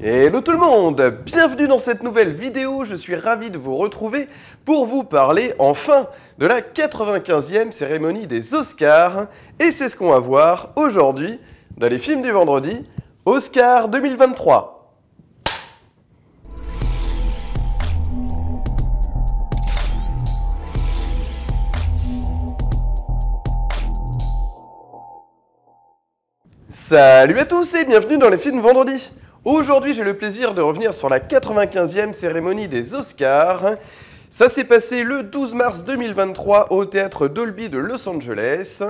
Hello tout le monde Bienvenue dans cette nouvelle vidéo, je suis ravi de vous retrouver pour vous parler enfin de la 95e cérémonie des Oscars et c'est ce qu'on va voir aujourd'hui dans les films du vendredi, Oscar 2023. Salut à tous et bienvenue dans les films vendredi Aujourd'hui, j'ai le plaisir de revenir sur la 95e cérémonie des Oscars. Ça s'est passé le 12 mars 2023 au théâtre Dolby de Los Angeles.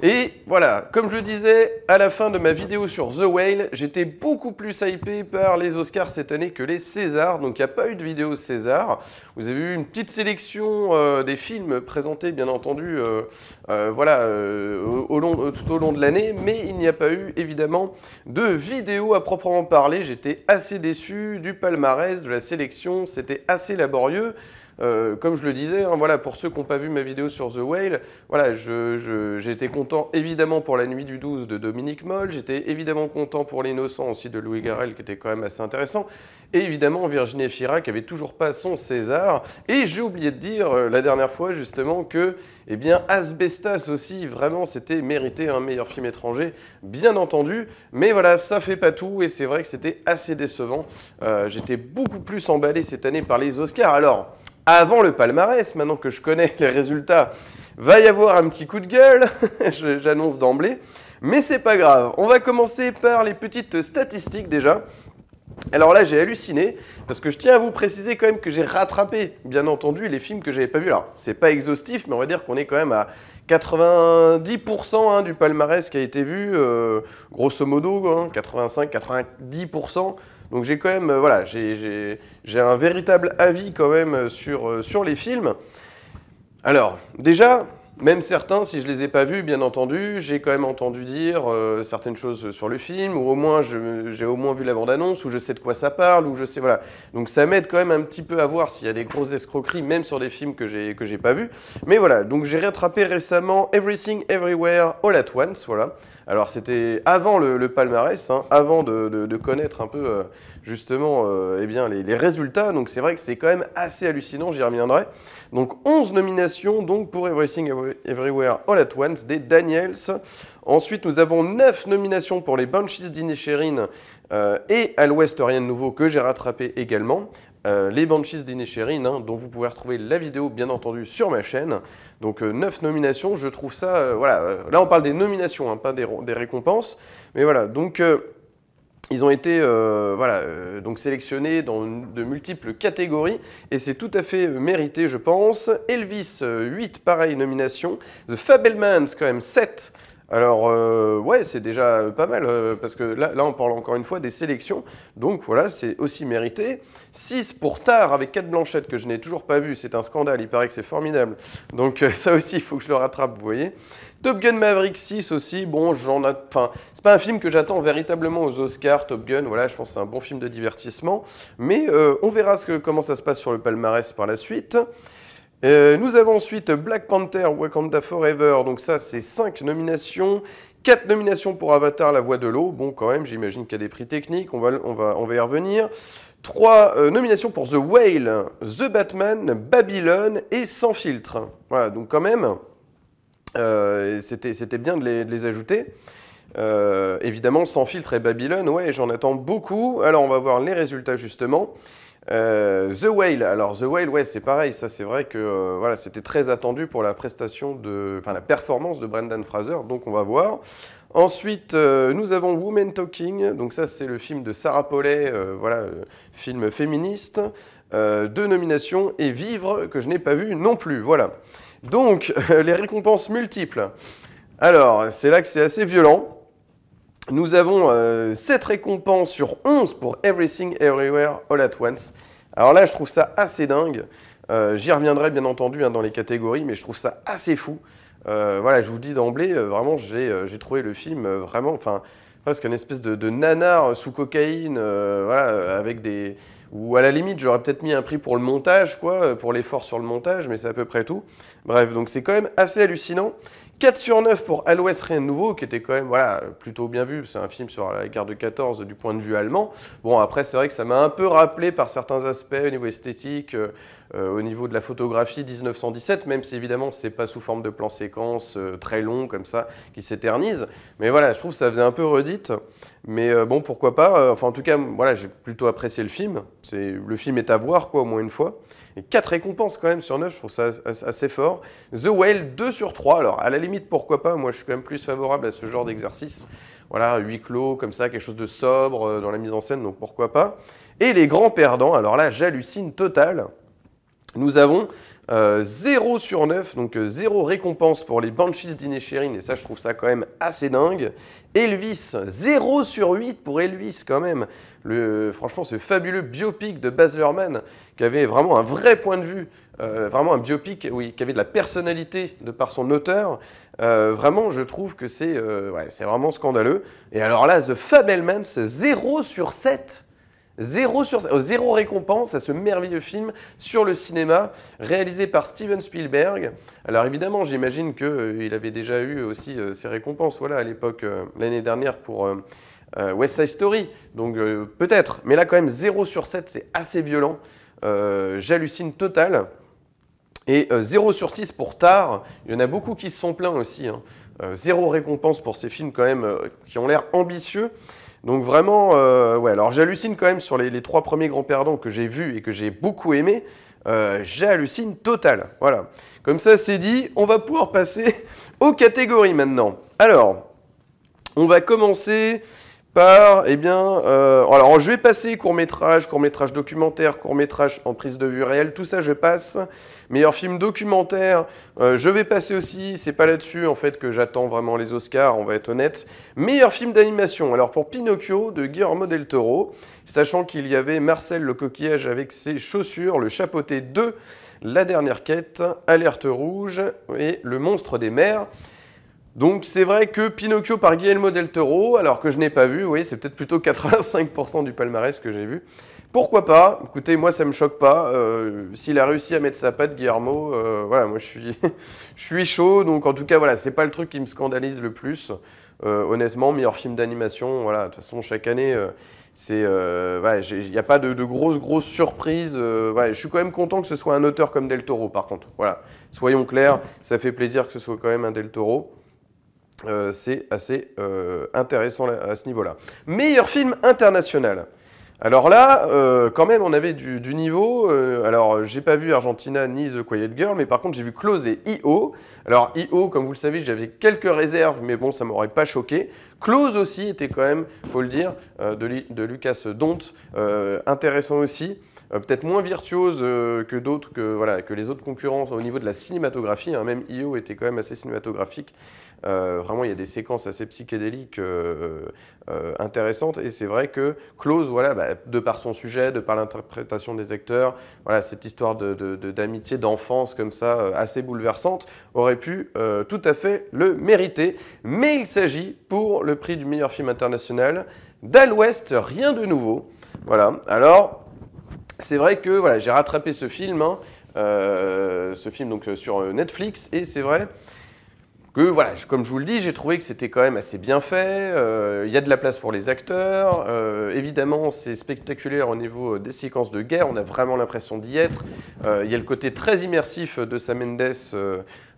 Et voilà, comme je le disais à la fin de ma vidéo sur The Whale, j'étais beaucoup plus hypé par les Oscars cette année que les Césars, donc il n'y a pas eu de vidéo César. Vous avez eu une petite sélection euh, des films présentés, bien entendu, euh, euh, voilà, tout au long de l'année, mais il n'y a pas eu, évidemment, de vidéo à proprement parler. J'étais assez déçu du palmarès, de la sélection, c'était assez laborieux. Euh, comme je le disais, hein, voilà, pour ceux qui n'ont pas vu ma vidéo sur The Whale, voilà, j'étais content évidemment pour la nuit du 12 de Dominique Moll, j'étais évidemment content pour l'innocent aussi de Louis Garrel qui était quand même assez intéressant, et évidemment Virginie Fira qui avait toujours pas son César, et j'ai oublié de dire euh, la dernière fois justement que, eh bien, Asbestas aussi, vraiment, c'était mérité un meilleur film étranger, bien entendu, mais voilà, ça fait pas tout, et c'est vrai que c'était assez décevant. Euh, j'étais beaucoup plus emballé cette année par les Oscars. Alors, avant le palmarès, maintenant que je connais les résultats, va y avoir un petit coup de gueule, j'annonce d'emblée, mais c'est pas grave. On va commencer par les petites statistiques déjà. Alors là, j'ai halluciné parce que je tiens à vous préciser quand même que j'ai rattrapé, bien entendu, les films que j'avais pas vus. Alors, c'est pas exhaustif, mais on va dire qu'on est quand même à 90% hein, du palmarès qui a été vu, euh, grosso modo, 85-90% hein, donc j'ai quand même, euh, voilà, j'ai un véritable avis quand même euh, sur, euh, sur les films. Alors, déjà, même certains, si je les ai pas vus, bien entendu, j'ai quand même entendu dire euh, certaines choses sur le film, ou au moins j'ai au moins vu la bande-annonce, ou je sais de quoi ça parle, ou je sais voilà. Donc ça m'aide quand même un petit peu à voir s'il y a des grosses escroqueries, même sur des films que j'ai que j'ai pas vus. Mais voilà, donc j'ai rattrapé récemment Everything Everywhere All at Once, voilà. Alors c'était avant le, palmarès, hein, avant de, de, connaître un peu euh, justement euh, eh bien, les, les, résultats. Donc c'est vrai que c'est quand même assez hallucinant, j'y reviendrai. Donc 11 nominations donc pour Everything Everywhere Everywhere All at Once des Daniels. Ensuite, nous avons 9 nominations pour les Banshees d'Inisherin euh, et À l'Ouest Rien de Nouveau que j'ai rattrapé également. Euh, les Banshees d'Inisherin, hein, dont vous pouvez retrouver la vidéo bien entendu sur ma chaîne. Donc euh, neuf 9 nominations, je trouve ça... Euh, voilà, là on parle des nominations, hein, pas des, des, récompenses. Mais voilà, donc... Ils ont été euh, voilà, euh, donc sélectionnés dans de multiples catégories et c'est tout à fait euh, mérité, je pense. Elvis, 8 pareilles nominations. The Fablemans quand même, 7. Alors, euh, ouais, c'est déjà pas mal, euh, parce que là, on parle encore une fois des sélections. Donc voilà, c'est aussi mérité. 6 pour Tard avec 4 blanchettes que je n'ai toujours pas vues, C'est un scandale, il paraît que c'est formidable. Donc euh, ça aussi, il faut que je le rattrape, vous voyez. Top Gun Maverick 6 aussi, bon, j'en Enfin, c'est pas un film que j'attends véritablement aux Oscars, Top Gun, voilà, je pense que c'est un bon film de divertissement. Mais on verra comment ça se passe sur le palmarès par la suite. Euh, nous avons ensuite Black Panther, Wakanda Forever, donc ça c'est 5 nominations. 4 nominations pour Avatar, La Voix de l'eau. Bon, quand même, j'imagine qu'il y a des prix techniques, on va, on va, on y revenir. 3 euh, nominations pour The Whale, The Batman, Babylon et Sans filtre. Voilà, donc quand même, euh, c'était bien de les, ajouter. évidemment, Sans filtre et Babylon. ouais, j'en attends beaucoup. Alors, on va voir les résultats justement. Euh, The Whale, alors The Whale, ouais, c'est pareil, ça c'est vrai que euh, voilà, c'était très attendu pour la prestation de, enfin la performance de Brendan Fraser, donc on va voir. Ensuite, euh, nous avons Woman Talking, donc ça c'est le film de Sarah Paulet, voilà, film féministe, deux nominations et Vivre que je n'ai pas vu non plus, voilà. Donc les récompenses multiples. Alors c'est là que c'est assez violent. Nous avons 7 euh, récompenses sur 11 pour Everything Everywhere All at Once. Alors là, je trouve ça assez dingue. Euh, j'y reviendrai bien entendu hein, dans les catégories, mais je trouve ça assez fou. Euh, voilà, je vous dis d'emblée, vraiment, j'ai trouvé le film vraiment, enfin, presque une espèce de, de nanar sous cocaïne, voilà, avec des. Ou à la limite, j'aurais peut-être mis un prix pour le montage, quoi, pour l'effort sur le montage, mais c'est à peu près tout. Bref, donc c'est quand même assez hallucinant. 4 sur 9 pour Alouès, rien de nouveau, qui était quand même voilà, plutôt bien vu. C'est un film sur la guerre de 14 du point de vue allemand. Bon, après, c'est vrai que ça m'a un peu rappelé par certains aspects au niveau esthétique, euh, euh, au niveau de la photographie 1917, même si évidemment, c'est pas sous forme de plan séquence euh, très long comme ça qui s'éternise. Mais voilà, je trouve que ça faisait un peu redite. Mais euh, bon, pourquoi pas. Euh, enfin, en tout cas, voilà, j'ai plutôt apprécié le film. C'est le film est à voir, quoi, au moins une fois. Et 4 récompenses quand même sur 9, je trouve ça assez fort. The Whale 2 sur 3. Alors, à la limite, pourquoi pas. Moi, je suis quand même plus favorable à ce genre d'exercice. Voilà, huis clos, comme ça, quelque chose de sobre euh, dans la mise en scène, donc pourquoi pas. Et les grands perdants. Alors là, j'hallucine total. Nous avons 0 euh, sur 9, donc 0 euh, récompense pour les Banshees d'Inesherin, et ça je trouve ça quand même assez dingue. Elvis, 0 sur 8 pour Elvis quand même. franchement, ce fabuleux biopic de Baz Luhrmann, qui avait vraiment un vrai point de vue, euh, vraiment un biopic oui, qui avait de la personnalité de par son auteur. vraiment, je trouve que c'est vraiment scandaleux. Et alors là, The Fabelmans, 0 sur 7 Zéro, sur, euh, zéro récompense à ce merveilleux film sur le cinéma réalisé par Steven Spielberg. Alors évidemment, j'imagine qu'il euh, avait déjà eu aussi euh, ses récompenses voilà, à l'époque, l'année dernière, pour West Side Story. Donc peut-être, mais là quand même 0 sur 7, c'est assez violent. J'hallucine total. Et 0 sur 6 pour Tar, il y en a beaucoup qui se sont plaints aussi. Hein. zéro récompense pour ces films quand même qui ont l'air ambitieux. Donc vraiment, euh, ouais, alors j'hallucine quand même sur les, trois premiers grands perdants que j'ai vus et que j'ai beaucoup aimé. Euh, j'hallucine total. Voilà. Comme ça, c'est dit, on va pouvoir passer aux catégories maintenant. Alors, on va commencer par, eh bien, euh, alors je vais passer court-métrage, court-métrage documentaire, court-métrage en prise de vue réelle, tout ça je passe. Meilleur film documentaire, euh, je vais passer aussi, c'est pas là-dessus en fait que j'attends vraiment les Oscars, on va être honnête. Meilleur film d'animation, alors pour Pinocchio de Guillermo del Toro, sachant qu'il y avait Marcel le coquillage avec ses chaussures, le chapeauté 2, La dernière quête, Alerte rouge et Le monstre des mers. Donc c'est vrai que Pinocchio par Guillermo del Toro, alors que je n'ai pas vu, oui, c'est peut-être plutôt 85% du palmarès que j'ai vu. Pourquoi pas Écoutez, moi ça me choque pas. Euh, s'il a réussi à mettre sa patte, Guillermo, euh, voilà, moi je suis, chaud. Donc en tout cas, voilà, c'est pas le truc qui me scandalise le plus. Euh, honnêtement, meilleur film d'animation, voilà, de toute façon chaque année, c'est, il n'y a pas de, grosses grosses surprises. je suis quand même content que ce soit un auteur comme Del Toro, par contre. Voilà, soyons clairs, ça fait plaisir que ce soit quand même un Del Toro. Euh, c'est assez euh, intéressant à ce niveau-là. Meilleur film international. Alors là, euh, quand même, on avait du, niveau. alors, j'ai pas vu Argentina ni The Quiet Girl, mais par contre, j'ai vu Close et I.O. Alors, I.O., comme vous le savez, j'avais quelques réserves, mais bon, ça m'aurait pas choqué. Close aussi était quand même, faut le dire, de, de, Lucas Dont, intéressant aussi. Euh, peut-être moins virtuose euh, que d'autres, que, voilà, que les autres concurrents au niveau de la cinématographie. Hein. même IO était quand même assez cinématographique. Euh, vraiment, il y a des séquences assez psychédéliques intéressantes. Et c'est vrai que Close, voilà, bah, de par son sujet, de par l'interprétation des acteurs, voilà, cette histoire d'amitié, de, de, d'enfance comme ça, assez bouleversante, aurait pu tout à fait le mériter. Mais il s'agit, pour le prix du meilleur film international, d'Al West, rien de nouveau. Voilà. Alors, c'est vrai que voilà, j'ai rattrapé ce film, hein, euh, ce film donc euh, sur euh, Netflix, et c'est vrai que voilà, comme je vous le dis, j'ai trouvé que c'était quand même assez bien fait. Il y a de la place pour les acteurs. évidemment, c'est spectaculaire au niveau des séquences de guerre. On a vraiment l'impression d'y être. Il y a le côté très immersif de Sam Mendes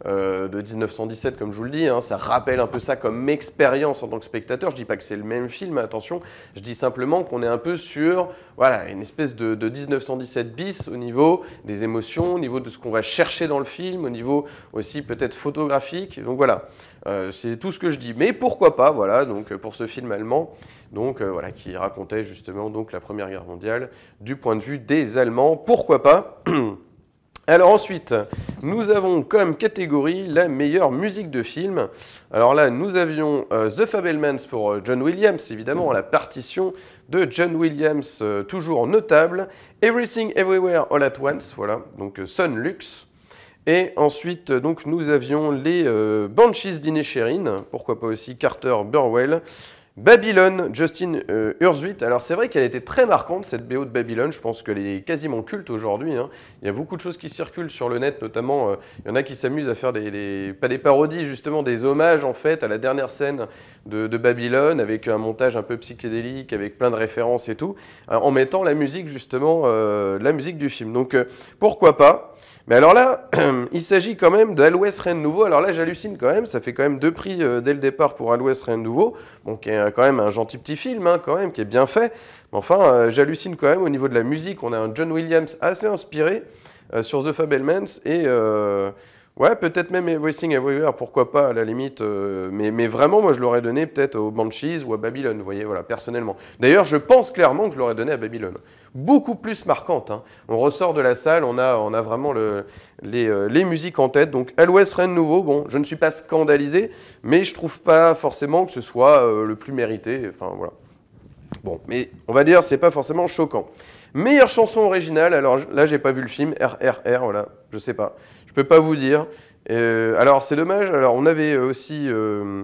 euh, de 1917, comme je vous le dis. Hein, ça rappelle un peu ça comme expérience en tant que spectateur. Je dis pas que c'est le même film, attention. Je dis simplement qu'on est un peu sur voilà, une espèce de, 1917 bis au niveau des émotions, au niveau de ce qu'on va chercher dans le film, au niveau aussi peut-être photographique. Donc voilà, euh, c'est tout ce que je dis. Mais pourquoi pas, voilà, donc euh, pour ce film allemand, donc voilà, qui racontait justement donc la Première Guerre mondiale du point de vue des Allemands. Pourquoi pas Alors ensuite, nous avons comme catégorie la meilleure musique de film. Alors là, nous avions euh, The Fabelmans pour euh, John Williams, évidemment, la partition de John Williams, euh, toujours notable. Everything Everywhere All At Once, voilà, donc Son luxe Et ensuite, donc, nous avions les Banshees d'Inisherin, pourquoi pas aussi Carter Burwell, Babylone, Justin euh, Alors c'est vrai qu'elle a été très marquante cette BO de Babylone, je pense qu'elle est quasiment culte aujourd'hui. Hein. Il y a beaucoup de choses qui circulent sur le net, notamment euh, il y en a qui s'amusent à faire des, pas des parodies, justement des hommages en fait à la dernière scène de, Babylone, avec un montage un peu psychédélique, avec plein de références et tout, euh, en mettant la musique justement, euh, la musique du film. Donc pourquoi pas mais alors là, il s'agit quand même d'Alouest Rennes Nouveau. Alors là, j'hallucine quand même, ça fait quand même deux prix euh, dès le départ pour Alouest Rennes Nouveau, bon, qui est euh, quand même un gentil petit film, hein, quand même, qui est bien fait. Mais enfin, euh, j'hallucine quand même au niveau de la musique. On a un John Williams assez inspiré sur The Fabelmans et. Ouais, peut-être même Everything Everywhere, pourquoi pas, à la limite. Euh, mais, mais, vraiment, moi, je l'aurais donné peut-être aux Banshees ou à Babylone, vous voyez, voilà, personnellement. D'ailleurs, je pense clairement que je l'aurais donné à Babylone. Beaucoup plus marquante. Hein. On ressort de la salle, on a, on a vraiment les, euh, les, musiques en tête. Donc, Alouest, rien nouveau. Bon, je ne suis pas scandalisé, mais je trouve pas forcément que ce soit euh, le plus mérité. Enfin, voilà. Bon, mais on va dire, c'est pas forcément choquant. Meilleure chanson originale, alors là j'ai pas vu le film, RRR, voilà, je sais pas. Je peux pas vous dire. Euh, alors c'est dommage, alors on avait aussi euh,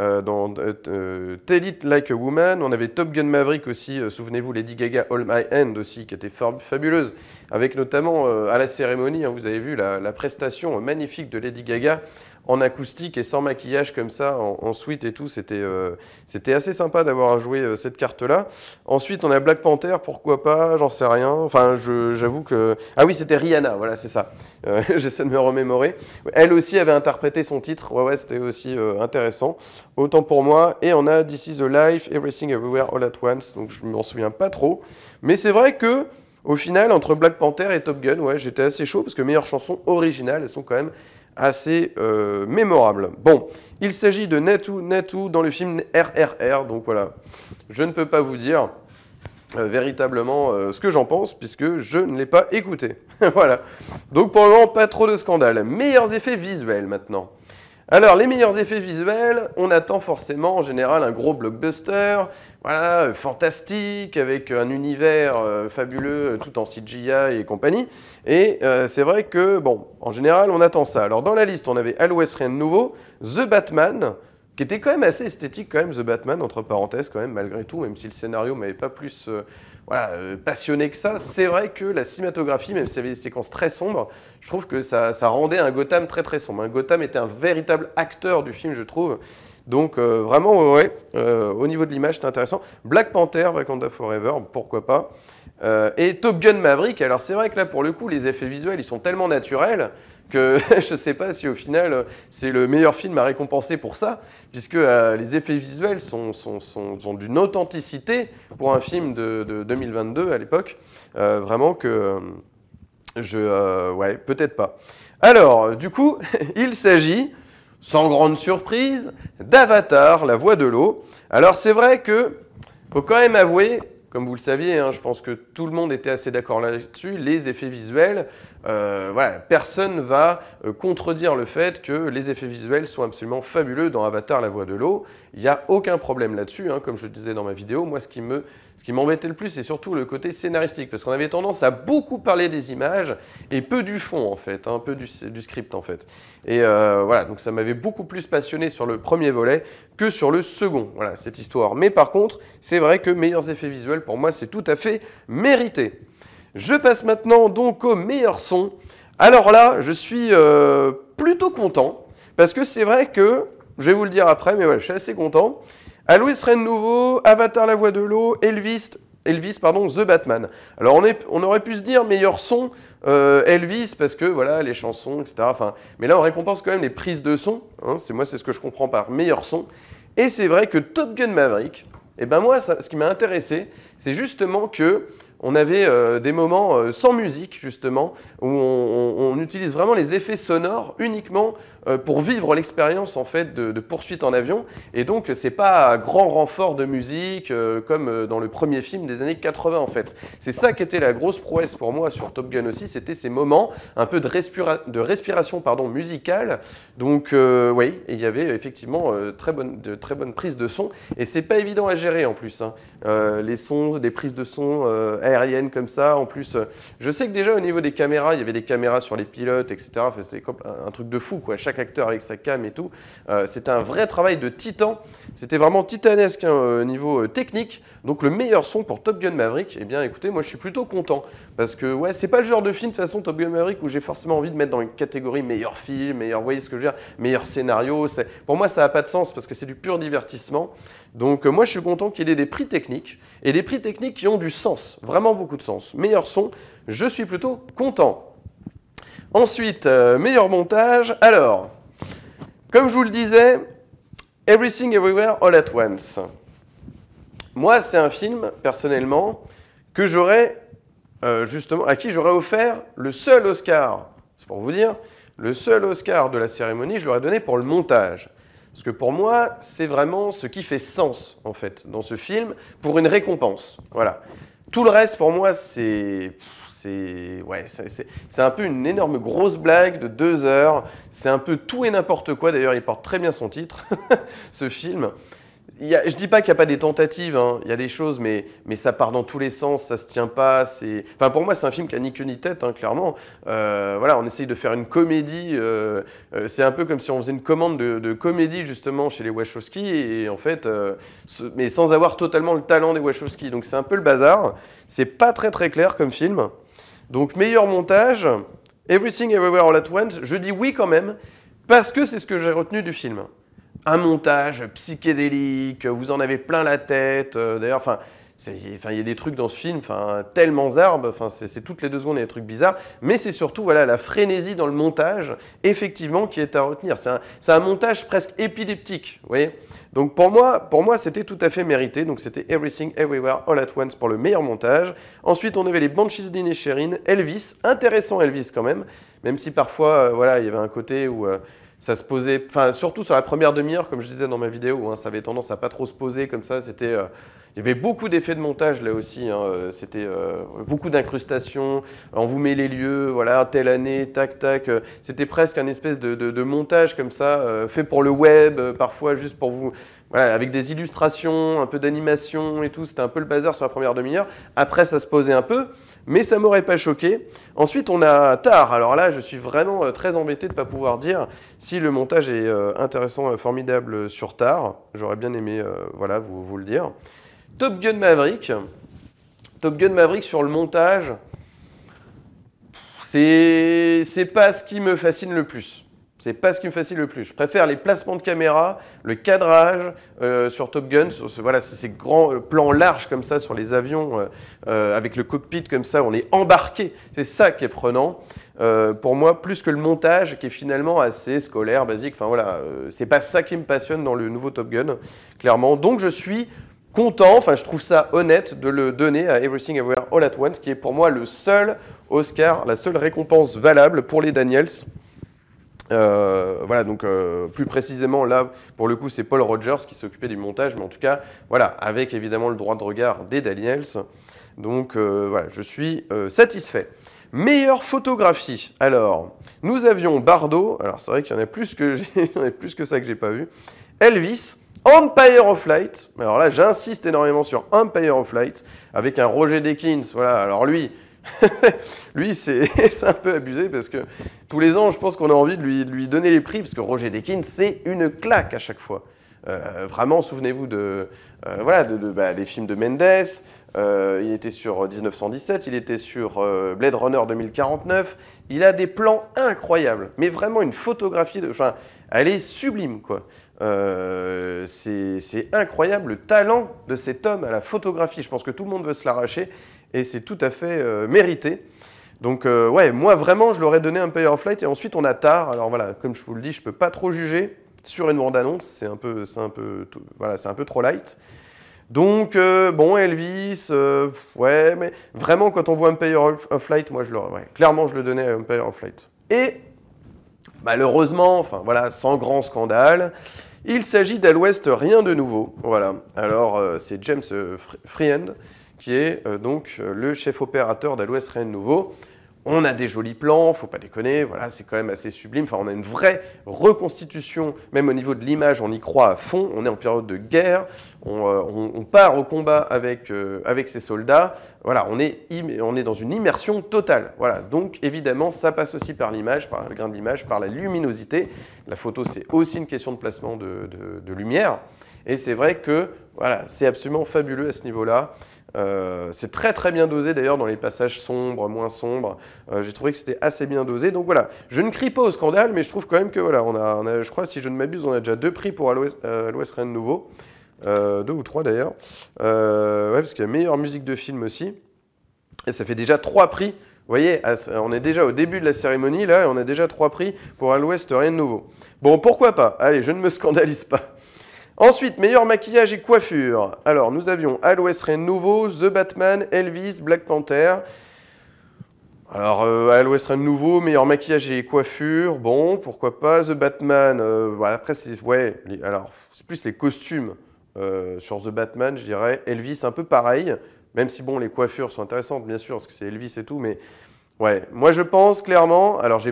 euh, dans Tell It Like a Woman, on avait Top Gun Maverick aussi, souvenez-vous, Lady Gaga All My Hand aussi, qui était fabuleuse, avec notamment à la cérémonie, hein, vous avez vu la prestation magnifique de Lady Gaga en acoustique et sans maquillage comme ça, en, suite et tout. Euh, c'était assez sympa d'avoir joué euh, cette carte-là. Ensuite, on a Black Panther, pourquoi pas, j'en sais rien. Enfin, j'avoue que... Ah oui, c'était Rihanna, voilà, c'est ça. Euh, j'essaie de me remémorer. Elle aussi avait interprété son titre. Ouais, ouais, c'était aussi intéressant. Autant pour moi. Et on a This is the Life, Everything Everywhere All at Once. Donc, je m'en souviens pas trop. Mais c'est vrai que... Au final, entre Black Panther et Top Gun, ouais, j'étais assez chaud parce que meilleures chansons originales, elles sont quand même assez euh, mémorable. Bon, il s'agit de Netou Netou dans le film RRR, donc voilà, je ne peux pas vous dire euh, véritablement euh, ce que j'en pense puisque je ne l'ai pas écouté. voilà, donc pour le moment pas trop de scandale. Meilleurs effets visuels maintenant. Alors les meilleurs effets visuels, on attend forcément en général un gros blockbuster, voilà, euh, fantastique, avec un univers euh, fabuleux, euh, tout en CGI et compagnie. Et c'est vrai que, bon, en général, on attend ça. Alors dans la liste, on avait à l'ouest rien de nouveau, The Batman, qui était quand même assez esthétique quand même, The Batman, entre parenthèses quand même, malgré tout, même si le scénario m'avait pas plus passionné que ça, c'est vrai que la cinématographie, même si avait des séquences très sombres, je trouve que ça, ça rendait un Gotham très très sombre. Un Gotham était un véritable acteur du film, je trouve, donc euh, vraiment, ouais, euh, au niveau de l'image, c'est intéressant. Black Panther, Wakanda Forever, pourquoi pas. Euh, et Top Gun Maverick, alors c'est vrai que là, pour le coup, les effets visuels, ils sont tellement naturels que je ne sais pas si au final, c'est le meilleur film à récompenser pour ça, puisque les effets visuels sont, d'une authenticité pour un film de, de 2022 à l'époque, vraiment que... je, ouais, peut-être pas. Alors, du coup, il s'agit sans grande surprise, d'Avatar, la voix de l'eau. Alors c'est vrai que, faut quand même avouer, comme vous le saviez, hein, je pense que tout le monde était assez d'accord là-dessus, les effets visuels, euh, personne ne va euh, contredire le fait que les effets visuels sont absolument fabuleux dans Avatar, la voix de l'eau. Il n'y a aucun problème là-dessus, hein, comme je le disais dans ma vidéo, moi ce qui me ce qui m'embêtait le plus, c'est surtout le côté scénaristique, parce qu'on avait tendance à beaucoup parler des images et peu du fond, en fait, un hein, peu du, script, en fait. Et euh, voilà, donc ça m'avait beaucoup plus passionné sur le premier volet que sur le second, voilà, cette histoire. Mais par contre, c'est vrai que meilleurs effets visuels, pour moi, c'est tout à fait mérité. Je passe maintenant donc au meilleur son. Alors là, je suis euh, plutôt content, parce que c'est vrai que, je vais vous le dire après, mais voilà, je suis assez content. Alois Rennes Nouveau, Avatar La Voix de l'eau, Elvis, Elvis, pardon, The Batman. Alors on, on aurait pu se dire meilleur son euh, Elvis parce que voilà les chansons, etc. Enfin, mais là on récompense quand même les prises de son. Hein, c'est moi c'est ce que je comprends par meilleur son. Et c'est vrai que Top Gun Maverick, et eh ben moi ce qui m'a intéressé, c'est justement que on avait euh, des moments euh, sans musique justement où on utilise vraiment les effets sonores uniquement euh, pour vivre l'expérience en fait de, poursuite en avion. Et donc c'est pas un grand renfort de musique euh, comme euh, dans le premier film des années 80 en fait. C'est ça qui était la grosse prouesse pour moi sur Top Gun aussi, c'était ces moments un peu de, de respiration pardon musicale. Donc oui, il y avait effectivement très bonne, de très bonnes prises de son et c'est pas évident à gérer en plus. Hein. les sons, des prises de son aériennes comme ça. En plus, je sais que déjà au niveau des caméras, il y avait des caméras sur les pilotes, etc. Enfin, c'était un truc de fou quoi acteur avec sa cam et tout. Euh, c'est c'était un vrai travail de titan. C'était vraiment titanesque au hein, euh, niveau euh, technique. Donc le meilleur son pour Top Gun Maverick, eh bien écoutez, moi je suis plutôt content. Parce que ouais, c'est pas le genre de film de façon Top Gun Maverick où j'ai forcément envie de mettre dans une catégorie meilleur film, meilleur, voyez ce que je veux dire, meilleur scénario. c'est Pour moi ça n'a pas de sens parce que c'est du pur divertissement. Donc moi je suis content qu'il ait des prix techniques et des prix techniques qui ont du sens, vraiment beaucoup de sens. Meilleur son, je suis plutôt content. Ensuite, euh, meilleur montage. Alors, comme je vous le disais, Everything Everywhere All at Once. Moi, c'est un film, personnellement, que j'aurais, euh, justement, à qui j'aurais offert le seul Oscar, c'est pour vous dire, le seul Oscar de la cérémonie, je l'aurais donné pour le montage. Parce que pour moi, c'est vraiment ce qui fait sens, en fait, dans ce film, pour une récompense. Voilà. Tout le reste, pour moi, c'est c'est ouais, c'est un peu une énorme grosse blague de deux heures. C'est un peu tout et n'importe quoi. D'ailleurs, il porte très bien son titre, ce film. Il y je dis pas qu'il n'y a pas des tentatives, hein. il y a des choses, mais, ça part dans tous les sens, ça se tient pas. Enfin, pour moi, c'est un film qui n'a ni queue ni tête, hein, clairement. Euh, voilà, on essaye de faire une comédie. Euh, euh, c'est un peu comme si on faisait une commande de, comédie, justement, chez les Wachowski, et, en fait, mais sans avoir totalement le talent des Wachowski. Donc, c'est un peu le bazar. C'est pas très très clair comme film. Donc meilleur montage, Everything Everywhere All At Once, je dis oui quand même, parce que c'est ce que j'ai retenu du film. Un montage psychédélique, vous en avez plein la tête, euh, d'ailleurs, enfin, Enfin, il y a des trucs dans ce film, enfin, tellement zarbes, enfin, c'est toutes les deux secondes, il y a des trucs bizarres, mais c'est surtout voilà, la frénésie dans le montage, effectivement, qui est à retenir. C'est un, montage presque épileptique, vous voyez Donc pour moi, pour moi c'était tout à fait mérité, donc c'était Everything Everywhere All At Once pour le meilleur montage. Ensuite, on avait les Banshees Sherine Elvis, intéressant Elvis quand même, même si parfois, euh, voilà, il y avait un côté où... Euh, ça se posait, enfin surtout sur la première demi-heure, comme je disais dans ma vidéo, hein, ça avait tendance à pas trop se poser comme ça. C'était, euh, il y avait beaucoup d'effets de montage là aussi. Hein, euh, c'était euh, beaucoup d'incrustations. On vous met les lieux, voilà, telle année, tac tac. c'était presque un espèce de, montage comme ça, fait pour le web, parfois juste pour vous, voilà, avec des illustrations, un peu d'animation et tout. C'était un peu le bazar sur la première demi-heure. Après, ça se posait un peu mais ça m'aurait pas choqué. Ensuite, on a Tar. Alors là, je suis vraiment euh, très embêté de ne pas pouvoir dire si le montage est euh, intéressant, euh, formidable sur Tar. J'aurais bien aimé voilà, vous, le dire. Top Gun Maverick. Top Gun Maverick sur le montage, c'est pas ce qui me fascine le plus. C'est pas ce qui me fascine le plus. Je préfère les placements de caméra, le cadrage euh, sur Top Gun, voilà, ces grands euh, plans larges comme ça sur les avions, euh, avec le cockpit comme ça, on est embarqué. C'est ça qui est prenant. pour moi, plus que le montage qui est finalement assez scolaire, basique. Enfin voilà, c'est pas ça qui me passionne dans le nouveau Top Gun, clairement. Donc je suis content, enfin je trouve ça honnête de le donner à Everything Everywhere All at Once, qui est pour moi le seul Oscar, la seule récompense valable pour les Daniels. Euh, voilà, donc euh, plus précisément, là, pour le coup, c'est Paul Rogers qui s'occupait du montage, mais en tout cas, voilà, avec évidemment le droit de regard des Daniels. Donc euh, voilà, je suis satisfait. Meilleure photographie. Alors, nous avions Bardo, alors c'est vrai qu'il y en a plus que, plus que ça que j'ai pas vu. Elvis, Empire of Light. Alors là, j'insiste énormément sur Empire of Light, avec un Roger Deakins. Voilà, alors lui, lui, c'est un peu abusé parce que tous les ans, je pense qu'on a envie de lui, donner les prix parce que Roger Dekin, c'est une claque à chaque fois. Euh, vraiment, souvenez-vous de, euh, voilà, de, bah, les films de Mendes. Euh, il était sur 1917, il était sur Blade Runner 2049. Il a des plans incroyables, mais vraiment une photographie. De, enfin, elle est sublime, quoi. c'est incroyable le talent de cet homme à la photographie. Je pense que tout le monde veut se l'arracher et c'est tout à fait euh, mérité. Donc euh, ouais, moi vraiment, je leur ai donné un of light et ensuite on a tard. Alors voilà, comme je vous le dis, je peux pas trop juger sur une bande annonce, c'est un peu, c'est un peu, voilà, c'est un peu trop light. Donc euh, bon, Elvis, ouais, mais vraiment quand on voit Empire of Light, moi je le, ouais, clairement je le donnais à Empire of Light. Et malheureusement, enfin voilà, sans grand scandale, il s'agit d'Al West, rien de nouveau. Voilà. Alors c'est James Freehand qui est euh, donc euh, le chef opérateur d'Aloès Rennes Nouveau. On a des jolis plans, faut pas déconner, voilà, c'est quand même assez sublime. Enfin, on a une vraie reconstitution, même au niveau de l'image, on y croit à fond. On est en période de guerre, on, euh, part au combat avec, avec ses soldats. Voilà, on est, on est dans une immersion totale. Voilà, donc évidemment, ça passe aussi par l'image, par le grain de l'image, par la luminosité. La photo, c'est aussi une question de placement de, de lumière. Et c'est vrai que voilà, c'est absolument fabuleux à ce niveau-là. Euh, c'est très très bien dosé d'ailleurs dans les passages sombres, moins sombres. Euh, j'ai trouvé que c'était assez bien dosé. Donc voilà, je ne crie pas au scandale, mais je trouve quand même que voilà, on a, je crois, si je ne m'abuse, on a déjà deux prix pour l'Ouest euh, rien de Nouveau. deux ou trois d'ailleurs. ouais, parce qu'il y a meilleure musique de film aussi. Et ça fait déjà trois prix. Vous voyez, on est déjà au début de la cérémonie, là, et on a déjà trois prix pour à l'ouest, rien de nouveau. Bon, pourquoi pas Allez, je ne me scandalise pas. Ensuite, meilleur maquillage et coiffure. Alors, nous avions Ren Nouveau, The Batman, Elvis, Black Panther. Alors, euh, Ren Nouveau, meilleur maquillage et coiffure. Bon, pourquoi pas The Batman. Euh, bah, après, c'est ouais, alors c'est plus les costumes euh, sur The Batman, je dirais. Elvis, un peu pareil. Même si, bon, les coiffures sont intéressantes, bien sûr, parce que c'est Elvis et tout. Mais, ouais, moi, je pense clairement. Alors,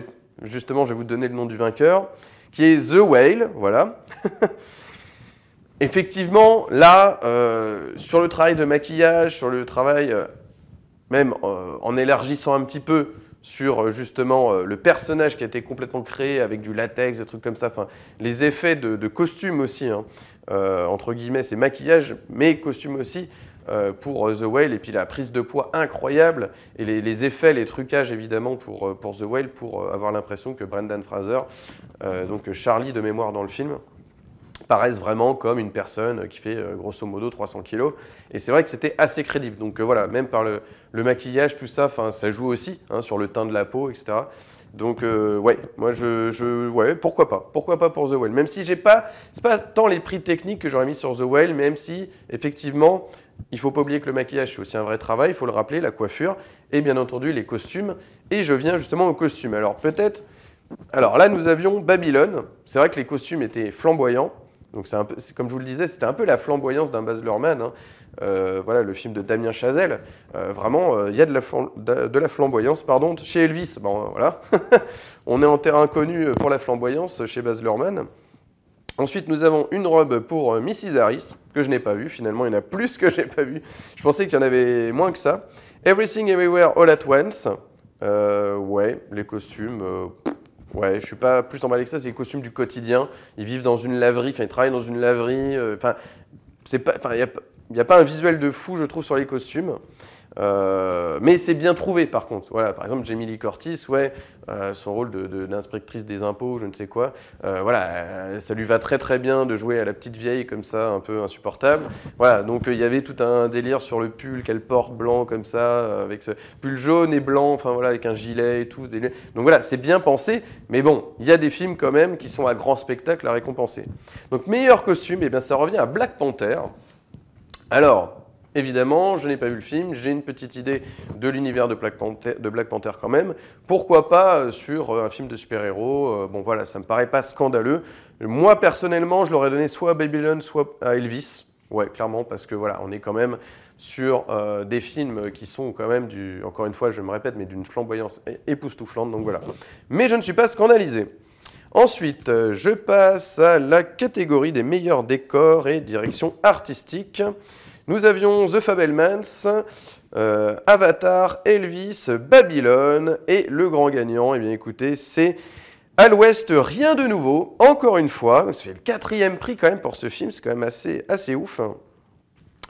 justement, je vais vous donner le nom du vainqueur, qui est The Whale. Voilà. Effectivement, là, euh, sur le travail de maquillage, sur le travail, euh, même euh, en élargissant un petit peu sur justement le personnage qui a été complètement créé avec du latex, des trucs comme ça, enfin, les effets de, de costume aussi, hein, entre guillemets, c'est maquillage, mais costume aussi, pour The Whale, et puis la prise de poids incroyable, et les, les effets, les trucages évidemment pour, pour The Whale, pour avoir l'impression que Brendan Fraser, donc Charlie de mémoire dans le film, paraissent vraiment comme une personne qui fait euh, grosso modo 300 kilos. Et c'est vrai que c'était assez crédible. Donc euh, voilà, même par le, maquillage, tout ça, ça joue aussi hein, sur le teint de la peau, etc. Donc euh, ouais, moi je, je, ouais, pourquoi pas, pourquoi pas pour The Whale. Même si j'ai pas, c'est pas tant les prix techniques que j'aurais mis sur The Whale, même si effectivement, il faut pas oublier que le maquillage c'est aussi un vrai travail, il faut le rappeler, la coiffure et bien entendu les costumes. Et je viens justement aux costumes. Alors peut-être, alors là nous avions Babylone. C'est vrai que les costumes étaient flamboyants. Donc c'est comme je vous le disais, c'était un peu la flamboyance d'un Baz Luhrmann. Hein. Euh, voilà, le film de Damien Chazelle. Euh, vraiment, euh, il y a de la, de la, flamboyance, pardon. Chez Elvis, bon, hein, voilà. On est en terrain connu pour la flamboyance chez Baz Luhrmann. Ensuite, nous avons une robe pour Mrs. Harris, que je n'ai pas vue. Finalement, il y en a plus que je n'ai pas vue Je pensais qu'il y en avait moins que ça. Everything Everywhere All at Once. ouais, les costumes Ouais, je suis pas plus emballé que ça, c'est les costumes du quotidien. Ils vivent dans une laverie, enfin ils travaillent dans une laverie. Euh, enfin, c'est pas, il n'y a, pas un visuel de fou, je trouve, sur les costumes. Euh, mais c'est bien trouvé, par contre. Voilà, par exemple, Jamie Lee Curtis, ouais, euh, son rôle d'inspectrice des impôts, je ne sais quoi, euh, voilà, ça lui va très très bien de jouer à la petite vieille comme ça, un peu insupportable. Voilà, donc il y avait tout un délire sur le pull qu'elle porte blanc comme ça, avec ce pull jaune et blanc, enfin voilà, avec un gilet et tout. Donc voilà, c'est bien pensé, mais bon, il y a des films quand même qui sont à grand spectacle à récompenser. Donc meilleur costume, et eh bien ça revient à Black Panther. Alors, Évidemment, je n'ai pas vu le film, j'ai une petite idée de l'univers de, Black Panther quand même. Pourquoi pas euh, sur euh, un film de super-héros euh, Bon voilà, ça me paraît pas scandaleux. Moi personnellement, je l'aurais donné soit à Babylon, soit à Elvis. Ouais, clairement, parce que voilà, on est quand même sur des films qui sont quand même du, encore une fois, je me répète, mais d'une flamboyance époustouflante, donc voilà. Mais je ne suis pas scandalisé. Ensuite, je passe à la catégorie des meilleurs décors et directions artistiques. Nous avions The Fabelmans, euh, Avatar, Elvis, Babylone et le grand gagnant. Eh bien écoutez, c'est à l'ouest, rien de nouveau, encore une fois. C'est le quatrième prix quand même pour ce film, c'est quand même assez, assez ouf. Hein.